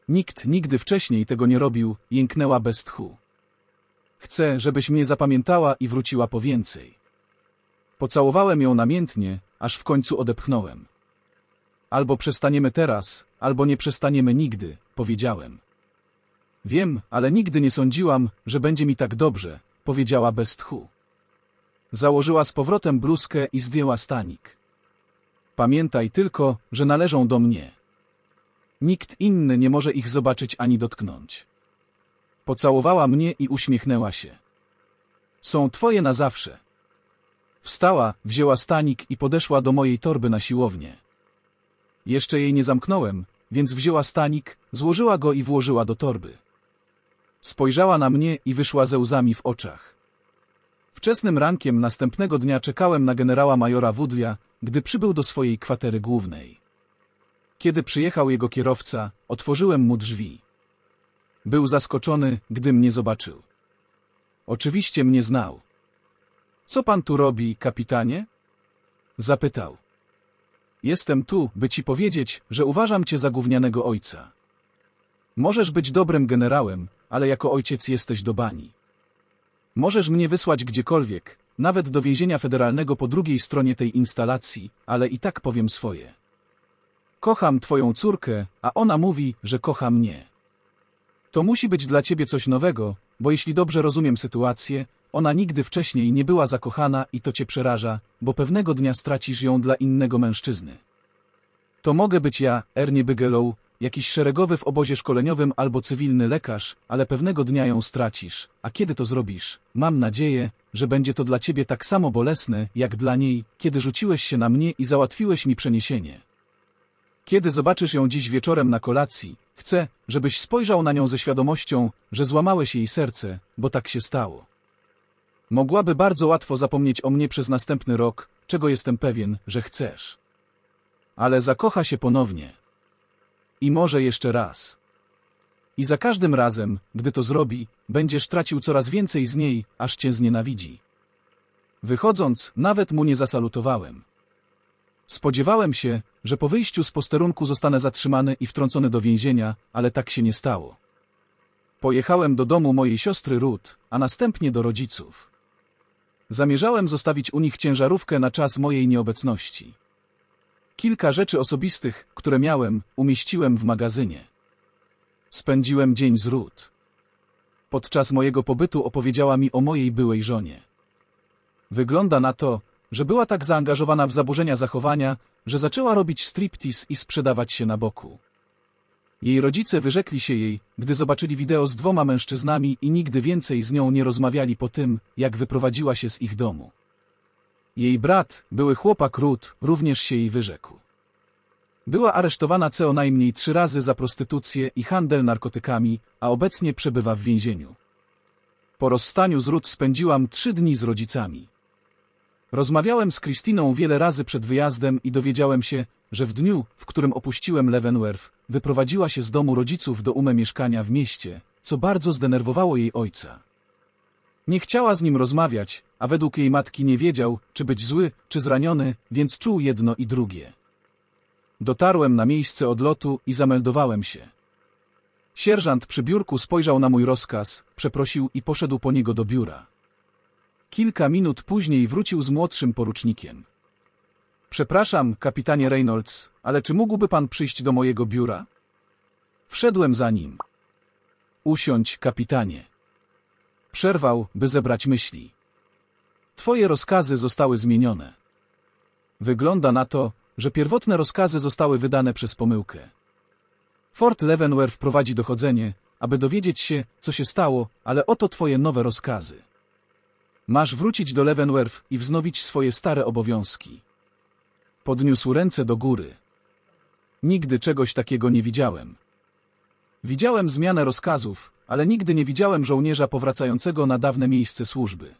Nikt nigdy wcześniej tego nie robił, jęknęła bez tchu. Chcę, żebyś mnie zapamiętała i wróciła po więcej. Pocałowałem ją namiętnie, aż w końcu odepchnąłem. Albo przestaniemy teraz, albo nie przestaniemy nigdy, powiedziałem. Wiem, ale nigdy nie sądziłam, że będzie mi tak dobrze, powiedziała bez tchu. Założyła z powrotem bluzkę i zdjęła stanik. Pamiętaj tylko, że należą do mnie. Nikt inny nie może ich zobaczyć ani dotknąć. Pocałowała mnie i uśmiechnęła się. Są twoje na zawsze. Wstała, wzięła stanik i podeszła do mojej torby na siłownię. Jeszcze jej nie zamknąłem, więc wzięła stanik, złożyła go i włożyła do torby. Spojrzała na mnie i wyszła ze łzami w oczach. Wczesnym rankiem następnego dnia czekałem na generała majora Woodlia, gdy przybył do swojej kwatery głównej. Kiedy przyjechał jego kierowca, otworzyłem mu drzwi. Był zaskoczony, gdy mnie zobaczył. Oczywiście mnie znał. Co pan tu robi, kapitanie? Zapytał. Jestem tu, by ci powiedzieć, że uważam cię za gównianego ojca. Możesz być dobrym generałem, ale jako ojciec jesteś do bani. Możesz mnie wysłać gdziekolwiek, nawet do więzienia federalnego po drugiej stronie tej instalacji, ale i tak powiem swoje. Kocham twoją córkę, a ona mówi, że kocha mnie. To musi być dla ciebie coś nowego, bo jeśli dobrze rozumiem sytuację, ona nigdy wcześniej nie była zakochana i to cię przeraża, bo pewnego dnia stracisz ją dla innego mężczyzny. To mogę być ja, Ernie Bigelow, jakiś szeregowy w obozie szkoleniowym albo cywilny lekarz, ale pewnego dnia ją stracisz, a kiedy to zrobisz, mam nadzieję, że będzie to dla ciebie tak samo bolesne, jak dla niej, kiedy rzuciłeś się na mnie i załatwiłeś mi przeniesienie. Kiedy zobaczysz ją dziś wieczorem na kolacji, chcę, żebyś spojrzał na nią ze świadomością, że złamałeś jej serce, bo tak się stało. Mogłaby bardzo łatwo zapomnieć o mnie przez następny rok, czego jestem pewien, że chcesz. Ale zakocha się ponownie. I może jeszcze raz. I za każdym razem, gdy to zrobi, będziesz tracił coraz więcej z niej, aż cię znienawidzi. Wychodząc, nawet mu nie zasalutowałem. Spodziewałem się, że po wyjściu z posterunku zostanę zatrzymany i wtrącony do więzienia, ale tak się nie stało. Pojechałem do domu mojej siostry Ruth, a następnie do rodziców. Zamierzałem zostawić u nich ciężarówkę na czas mojej nieobecności. Kilka rzeczy osobistych, które miałem, umieściłem w magazynie. Spędziłem dzień z Ruth. Podczas mojego pobytu opowiedziała mi o mojej byłej żonie. Wygląda na to, że była tak zaangażowana w zaburzenia zachowania, że zaczęła robić striptease i sprzedawać się na boku. Jej rodzice wyrzekli się jej, gdy zobaczyli wideo z dwoma mężczyznami i nigdy więcej z nią nie rozmawiali po tym, jak wyprowadziła się z ich domu. Jej brat, były chłopak Ruth, również się jej wyrzekł. Była aresztowana co najmniej trzy razy za prostytucję i handel narkotykami, a obecnie przebywa w więzieniu. Po rozstaniu z Ruth spędziłam trzy dni z rodzicami. Rozmawiałem z Kristiną wiele razy przed wyjazdem i dowiedziałem się, że w dniu, w którym opuściłem Leavenworth, wyprowadziła się z domu rodziców do ume mieszkania w mieście, co bardzo zdenerwowało jej ojca. Nie chciała z nim rozmawiać, a według jej matki nie wiedział, czy być zły, czy zraniony, więc czuł jedno i drugie. Dotarłem na miejsce odlotu i zameldowałem się. Sierżant przy biurku spojrzał na mój rozkaz, przeprosił i poszedł po niego do biura. Kilka minut później wrócił z młodszym porucznikiem. Przepraszam, kapitanie Reynolds, ale czy mógłby pan przyjść do mojego biura? Wszedłem za nim. Usiądź, kapitanie. Przerwał, by zebrać myśli. Twoje rozkazy zostały zmienione. Wygląda na to, że pierwotne rozkazy zostały wydane przez pomyłkę. Fort Leavenworth prowadzi dochodzenie, aby dowiedzieć się, co się stało, ale oto twoje nowe rozkazy. Masz wrócić do Leavenworth i wznowić swoje stare obowiązki. Podniósł ręce do góry. Nigdy czegoś takiego nie widziałem. Widziałem zmianę rozkazów, ale nigdy nie widziałem żołnierza powracającego na dawne miejsce służby.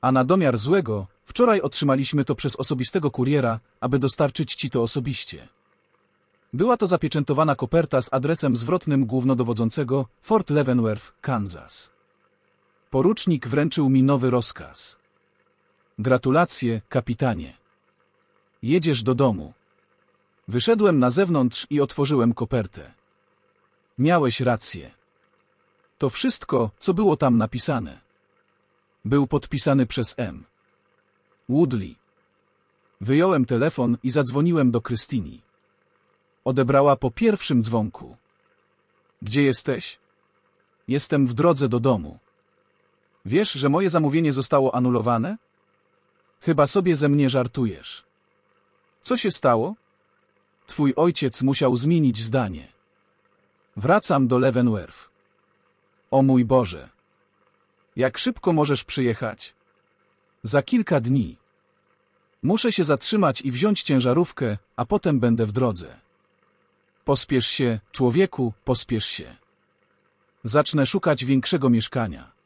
A na domiar złego, wczoraj otrzymaliśmy to przez osobistego kuriera, aby dostarczyć ci to osobiście. Była to zapieczętowana koperta z adresem zwrotnym głównodowodzącego Fort Leavenworth, Kansas. Porucznik wręczył mi nowy rozkaz. Gratulacje, kapitanie. Jedziesz do domu. Wyszedłem na zewnątrz i otworzyłem kopertę. Miałeś rację. To wszystko, co było tam napisane. Był podpisany przez M. Woodley. Wyjąłem telefon i zadzwoniłem do Krystyni. Odebrała po pierwszym dzwonku. Gdzie jesteś? Jestem w drodze do domu. Wiesz, że moje zamówienie zostało anulowane? Chyba sobie ze mnie żartujesz. Co się stało? Twój ojciec musiał zmienić zdanie. Wracam do Leavenworth. O mój Boże! Jak szybko możesz przyjechać? Za kilka dni. Muszę się zatrzymać i wziąć ciężarówkę, a potem będę w drodze. Pospiesz się, człowieku, pospiesz się. Zacznę szukać większego mieszkania.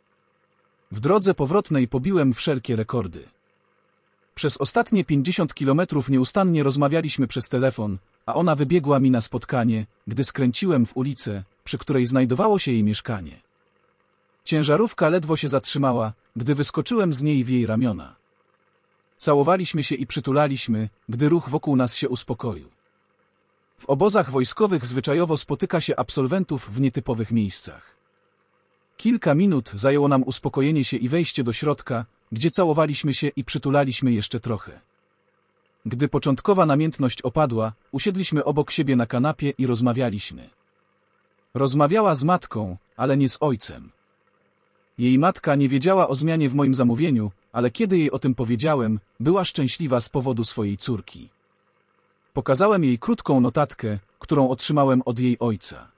W drodze powrotnej pobiłem wszelkie rekordy. Przez ostatnie 50 kilometrów nieustannie rozmawialiśmy przez telefon, a ona wybiegła mi na spotkanie, gdy skręciłem w ulicę, przy której znajdowało się jej mieszkanie. Ciężarówka ledwo się zatrzymała, gdy wyskoczyłem z niej w jej ramiona. Całowaliśmy się i przytulaliśmy, gdy ruch wokół nas się uspokoił. W obozach wojskowych zwyczajowo spotyka się absolwentów w nietypowych miejscach. Kilka minut zajęło nam uspokojenie się i wejście do środka, gdzie całowaliśmy się i przytulaliśmy jeszcze trochę. Gdy początkowa namiętność opadła, usiedliśmy obok siebie na kanapie i rozmawialiśmy. Rozmawiała z matką, ale nie z ojcem. Jej matka nie wiedziała o zmianie w moim zamówieniu, ale kiedy jej o tym powiedziałem, była szczęśliwa z powodu swojej córki. Pokazałem jej krótką notatkę, którą otrzymałem od jej ojca.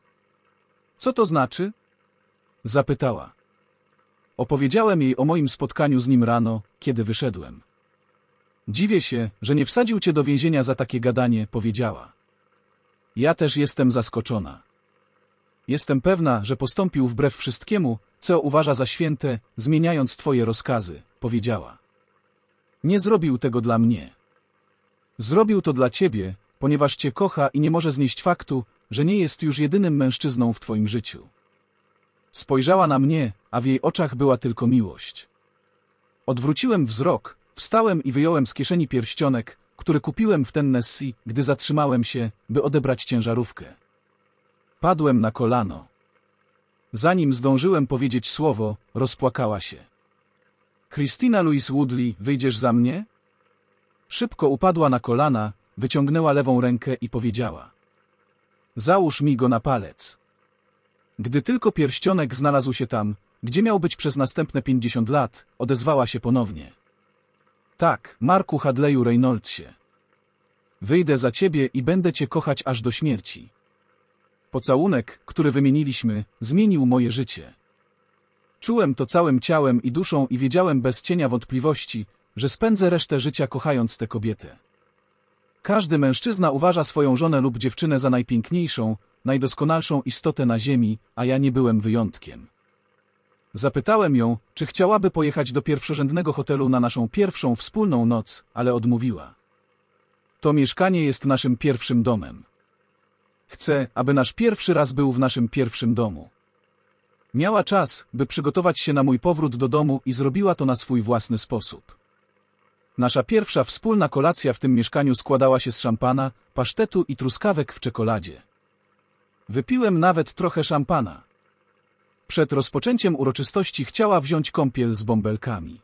Co to znaczy? Zapytała. Opowiedziałem jej o moim spotkaniu z nim rano, kiedy wyszedłem. Dziwię się, że nie wsadził cię do więzienia za takie gadanie, powiedziała. Ja też jestem zaskoczona. Jestem pewna, że postąpił wbrew wszystkiemu, co uważa za święte, zmieniając twoje rozkazy, powiedziała. Nie zrobił tego dla mnie. Zrobił to dla ciebie, ponieważ cię kocha i nie może znieść faktu, że nie jest już jedynym mężczyzną w twoim życiu. Spojrzała na mnie, a w jej oczach była tylko miłość. Odwróciłem wzrok, wstałem i wyjąłem z kieszeni pierścionek, który kupiłem w Tennessee, gdy zatrzymałem się, by odebrać ciężarówkę. Padłem na kolano. Zanim zdążyłem powiedzieć słowo, rozpłakała się. Christina Louise Woodley, wyjdziesz za mnie? Szybko upadła na kolana, wyciągnęła lewą rękę i powiedziała. Załóż mi go na palec. Gdy tylko pierścionek znalazł się tam, gdzie miał być przez następne pięćdziesiąt lat, odezwała się ponownie. Tak, Marku Hadleju Reynoldsie. Wyjdę za ciebie i będę cię kochać aż do śmierci. Pocałunek, który wymieniliśmy, zmienił moje życie. Czułem to całym ciałem i duszą i wiedziałem bez cienia wątpliwości, że spędzę resztę życia kochając tę kobietę. Każdy mężczyzna uważa swoją żonę lub dziewczynę za najpiękniejszą, najdoskonalszą istotę na ziemi, a ja nie byłem wyjątkiem. Zapytałem ją, czy chciałaby pojechać do pierwszorzędnego hotelu na naszą pierwszą wspólną noc, ale odmówiła. To mieszkanie jest naszym pierwszym domem. Chcę, aby nasz pierwszy raz był w naszym pierwszym domu. Miała czas, by przygotować się na mój powrót do domu i zrobiła to na swój własny sposób. Nasza pierwsza wspólna kolacja w tym mieszkaniu składała się z szampana, pasztetu i truskawek w czekoladzie. Wypiłem nawet trochę szampana. Przed rozpoczęciem uroczystości chciała wziąć kąpiel z bąbelkami.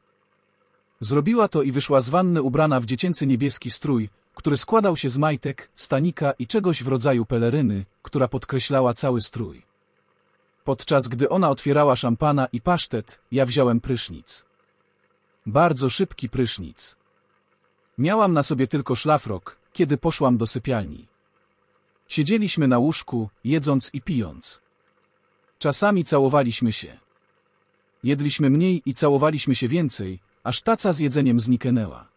Zrobiła to i wyszła z wanny ubrana w dziecięcy niebieski strój, który składał się z majtek, stanika i czegoś w rodzaju peleryny, która podkreślała cały strój. Podczas gdy ona otwierała szampana i pasztet, ja wziąłem prysznic. Bardzo szybki prysznic. Miałam na sobie tylko szlafrok, kiedy poszłam do sypialni. Siedzieliśmy na łóżku, jedząc i pijąc. Czasami całowaliśmy się. Jedliśmy mniej i całowaliśmy się więcej, aż taca z jedzeniem zniknęła.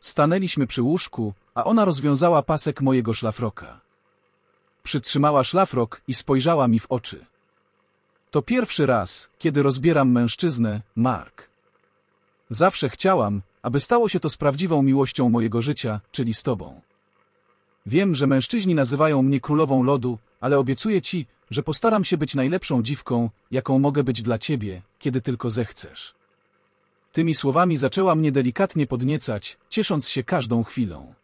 Stanęliśmy przy łóżku, a ona rozwiązała pasek mojego szlafroka. Przytrzymała szlafrok i spojrzała mi w oczy. To pierwszy raz, kiedy rozbieram mężczyznę, Mark. Zawsze chciałam, aby stało się to z prawdziwą miłością mojego życia, czyli z tobą. Wiem, że mężczyźni nazywają mnie królową lodu, ale obiecuję ci, że postaram się być najlepszą dziwką, jaką mogę być dla ciebie, kiedy tylko zechcesz. Tymi słowami zaczęła mnie delikatnie podniecać, ciesząc się każdą chwilą.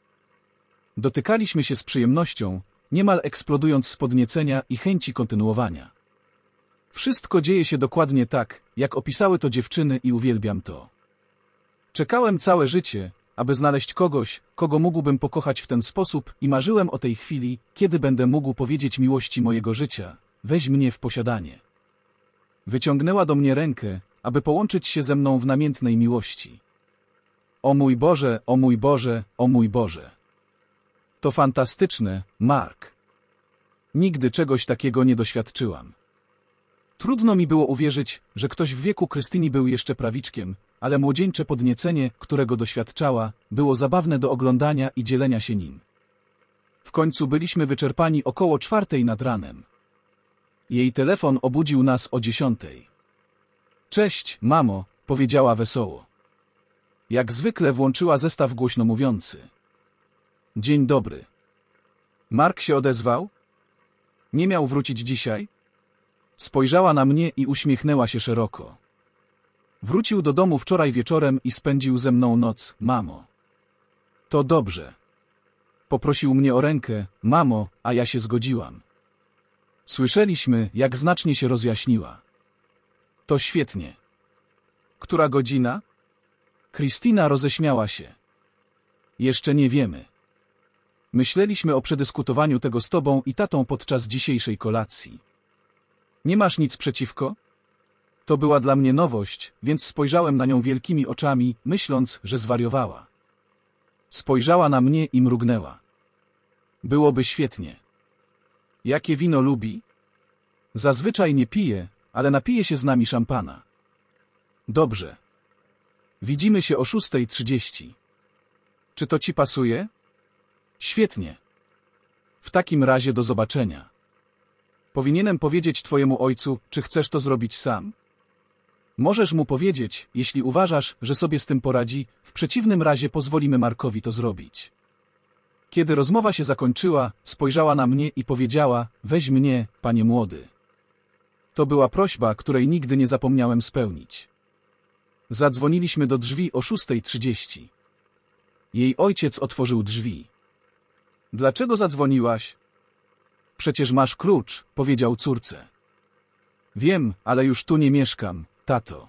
Dotykaliśmy się z przyjemnością, niemal eksplodując z podniecenia i chęci kontynuowania. Wszystko dzieje się dokładnie tak, jak opisały to dziewczyny i uwielbiam to. Czekałem całe życie, aby znaleźć kogoś, kogo mógłbym pokochać w ten sposób i marzyłem o tej chwili, kiedy będę mógł powiedzieć miłości mojego życia, weź mnie w posiadanie. Wyciągnęła do mnie rękę, aby połączyć się ze mną w namiętnej miłości. O mój Boże, o mój Boże, o mój Boże. To fantastyczne, Mark. Nigdy czegoś takiego nie doświadczyłam. Trudno mi było uwierzyć, że ktoś w wieku Krystyni był jeszcze prawiczkiem, ale młodzieńcze podniecenie, którego doświadczała, było zabawne do oglądania i dzielenia się nim. W końcu byliśmy wyczerpani około czwartej nad ranem. Jej telefon obudził nas o dziesiątej. Cześć, mamo, powiedziała wesoło. Jak zwykle włączyła zestaw głośno mówiący. Dzień dobry. Mark się odezwał? Nie miał wrócić dzisiaj? Spojrzała na mnie i uśmiechnęła się szeroko. Wrócił do domu wczoraj wieczorem i spędził ze mną noc, mamo. To dobrze. Poprosił mnie o rękę, mamo, a ja się zgodziłam. Słyszeliśmy, jak znacznie się rozjaśniła. To świetnie. Która godzina? Kristina roześmiała się. Jeszcze nie wiemy. Myśleliśmy o przedyskutowaniu tego z tobą i tatą podczas dzisiejszej kolacji. Nie masz nic przeciwko? To była dla mnie nowość, więc spojrzałem na nią wielkimi oczami, myśląc, że zwariowała. Spojrzała na mnie i mrugnęła. Byłoby świetnie. Jakie wino lubi? Zazwyczaj nie pije, ale napije się z nami szampana. Dobrze. Widzimy się o 6.30. Czy to ci pasuje? Świetnie. W takim razie do zobaczenia. Powinienem powiedzieć twojemu ojcu, czy chcesz to zrobić sam? Możesz mu powiedzieć, jeśli uważasz, że sobie z tym poradzi, w przeciwnym razie pozwolimy Markowi to zrobić. Kiedy rozmowa się zakończyła, spojrzała na mnie i powiedziała, weź mnie, panie młody. To była prośba, której nigdy nie zapomniałem spełnić. Zadzwoniliśmy do drzwi o 6.30. Jej ojciec otworzył drzwi. Dlaczego zadzwoniłaś? Przecież masz klucz, powiedział córce. Wiem, ale już tu nie mieszkam, Tato.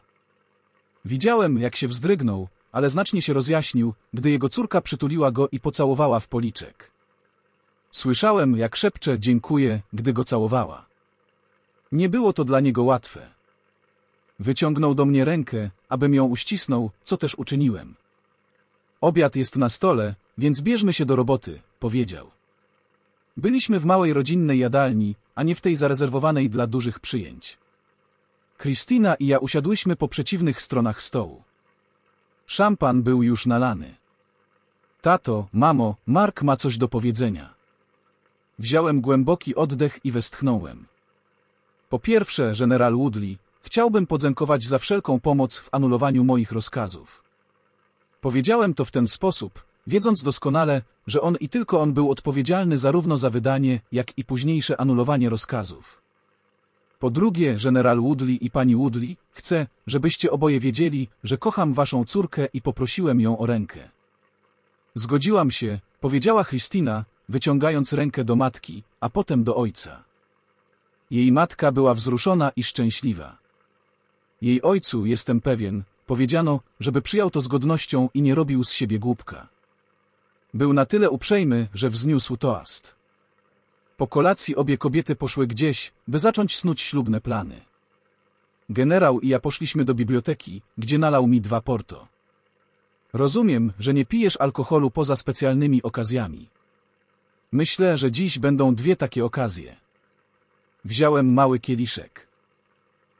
Widziałem, jak się wzdrygnął, ale znacznie się rozjaśnił, gdy jego córka przytuliła go i pocałowała w policzek. Słyszałem, jak szepcze dziękuję, gdy go całowała. Nie było to dla niego łatwe. Wyciągnął do mnie rękę, abym ją uścisnął, co też uczyniłem. Obiad jest na stole, więc bierzmy się do roboty, powiedział. Byliśmy w małej rodzinnej jadalni, a nie w tej zarezerwowanej dla dużych przyjęć. Kristina i ja usiadłyśmy po przeciwnych stronach stołu. Szampan był już nalany. Tato, mamo, Mark ma coś do powiedzenia. Wziąłem głęboki oddech i westchnąłem. Po pierwsze, general Woodley, chciałbym podziękować za wszelką pomoc w anulowaniu moich rozkazów. Powiedziałem to w ten sposób, wiedząc doskonale, że on i tylko on był odpowiedzialny zarówno za wydanie, jak i późniejsze anulowanie rozkazów. Po drugie, general Woodley i pani Woodley, chcę, żebyście oboje wiedzieli, że kocham waszą córkę i poprosiłem ją o rękę. Zgodziłam się, powiedziała Christina, wyciągając rękę do matki, a potem do ojca. Jej matka była wzruszona i szczęśliwa. Jej ojcu, jestem pewien, powiedziano, żeby przyjął to z godnością i nie robił z siebie głupka. Był na tyle uprzejmy, że wzniósł toast. Po kolacji obie kobiety poszły gdzieś, by zacząć snuć ślubne plany. Generał i ja poszliśmy do biblioteki, gdzie nalał mi dwa porto. Rozumiem, że nie pijesz alkoholu poza specjalnymi okazjami. Myślę, że dziś będą dwie takie okazje. Wziąłem mały kieliszek.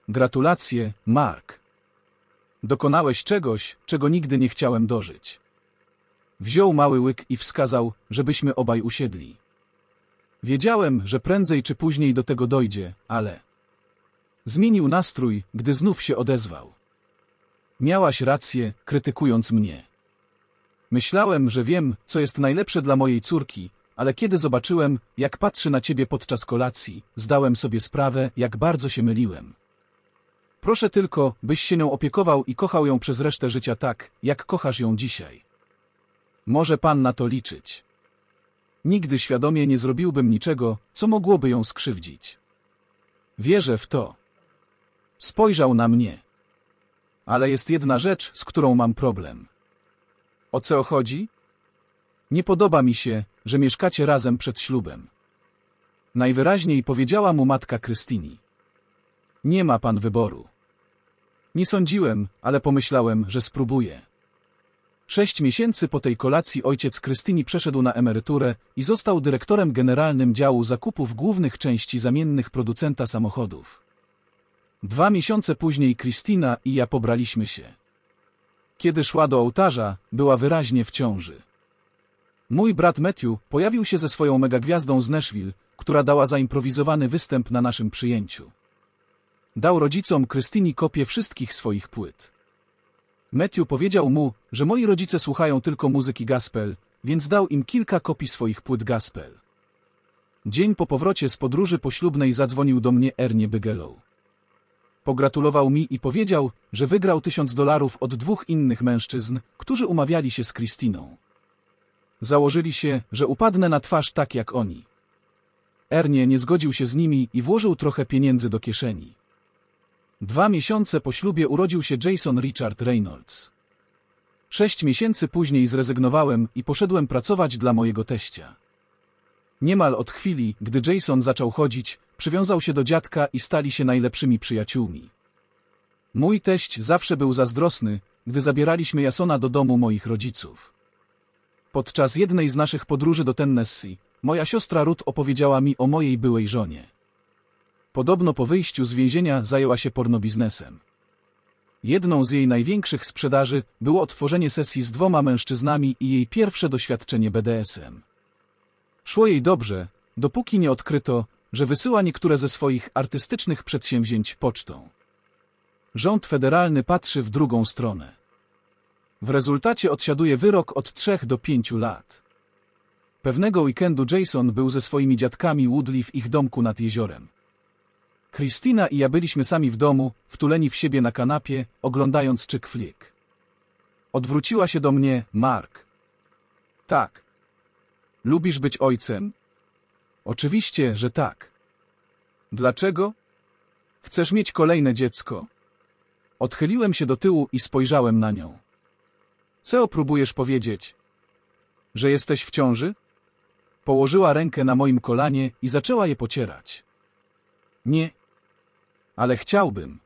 Gratulacje, Mark. Dokonałeś czegoś, czego nigdy nie chciałem dożyć. Wziął mały łyk i wskazał, żebyśmy obaj usiedli. Wiedziałem, że prędzej czy później do tego dojdzie, ale... Zmienił nastrój, gdy znów się odezwał. Miałaś rację, krytykując mnie. Myślałem, że wiem, co jest najlepsze dla mojej córki, ale kiedy zobaczyłem, jak patrzy na ciebie podczas kolacji, zdałem sobie sprawę, jak bardzo się myliłem. Proszę tylko, byś się nią opiekował i kochał ją przez resztę życia tak, jak kochasz ją dzisiaj. Może pan na to liczyć. Nigdy świadomie nie zrobiłbym niczego, co mogłoby ją skrzywdzić. Wierzę w to. Spojrzał na mnie. Ale jest jedna rzecz, z którą mam problem. O co chodzi? Nie podoba mi się, że mieszkacie razem przed ślubem. Najwyraźniej powiedziała mu matka Krystyni. Nie ma pan wyboru. Nie sądziłem, ale pomyślałem, że spróbuję. Sześć miesięcy po tej kolacji ojciec Krystyni przeszedł na emeryturę i został dyrektorem generalnym działu zakupów głównych części zamiennych producenta samochodów. Dwa miesiące później Krystyna i ja pobraliśmy się. Kiedy szła do ołtarza, była wyraźnie w ciąży. Mój brat Matthew pojawił się ze swoją megagwiazdą z Nashville, która dała zaimprowizowany występ na naszym przyjęciu. Dał rodzicom Krystyni kopię wszystkich swoich płyt. Matthew powiedział mu, że moi rodzice słuchają tylko muzyki gospel, więc dał im kilka kopii swoich płyt gospel. Dzień po powrocie z podróży poślubnej zadzwonił do mnie Ernie Bigelow. Pogratulował mi i powiedział, że wygrał tysiąc dolarów od dwóch innych mężczyzn, którzy umawiali się z Kristiną. Założyli się, że upadnę na twarz tak jak oni. Ernie nie zgodził się z nimi i włożył trochę pieniędzy do kieszeni. Dwa miesiące po ślubie urodził się Jason Richard Reynolds. Sześć miesięcy później zrezygnowałem i poszedłem pracować dla mojego teścia. Niemal od chwili, gdy Jason zaczął chodzić, przywiązał się do dziadka i stali się najlepszymi przyjaciółmi. Mój teść zawsze był zazdrosny, gdy zabieraliśmy Jasona do domu moich rodziców. Podczas jednej z naszych podróży do Tennessee, moja siostra Ruth opowiedziała mi o mojej byłej żonie. Podobno po wyjściu z więzienia zajęła się pornobiznesem. Jedną z jej największych sprzedaży było otworzenie sesji z dwoma mężczyznami i jej pierwsze doświadczenie BDSM. Szło jej dobrze, dopóki nie odkryto, że wysyła niektóre ze swoich artystycznych przedsięwzięć pocztą. Rząd federalny patrzy w drugą stronę. W rezultacie odsiaduje wyrok od 3 do 5 lat. Pewnego weekendu Jason był ze swoimi dziadkami Woodley w ich domku nad jeziorem. Kristina i ja byliśmy sami w domu, wtuleni w siebie na kanapie, oglądając czyk flik. Odwróciła się do mnie, Mark. Tak. Lubisz być ojcem? Oczywiście, że tak. Dlaczego? Chcesz mieć kolejne dziecko. Odchyliłem się do tyłu i spojrzałem na nią. Co próbujesz powiedzieć? Że jesteś w ciąży? Położyła rękę na moim kolanie i zaczęła je pocierać. Nie, ale chciałbym,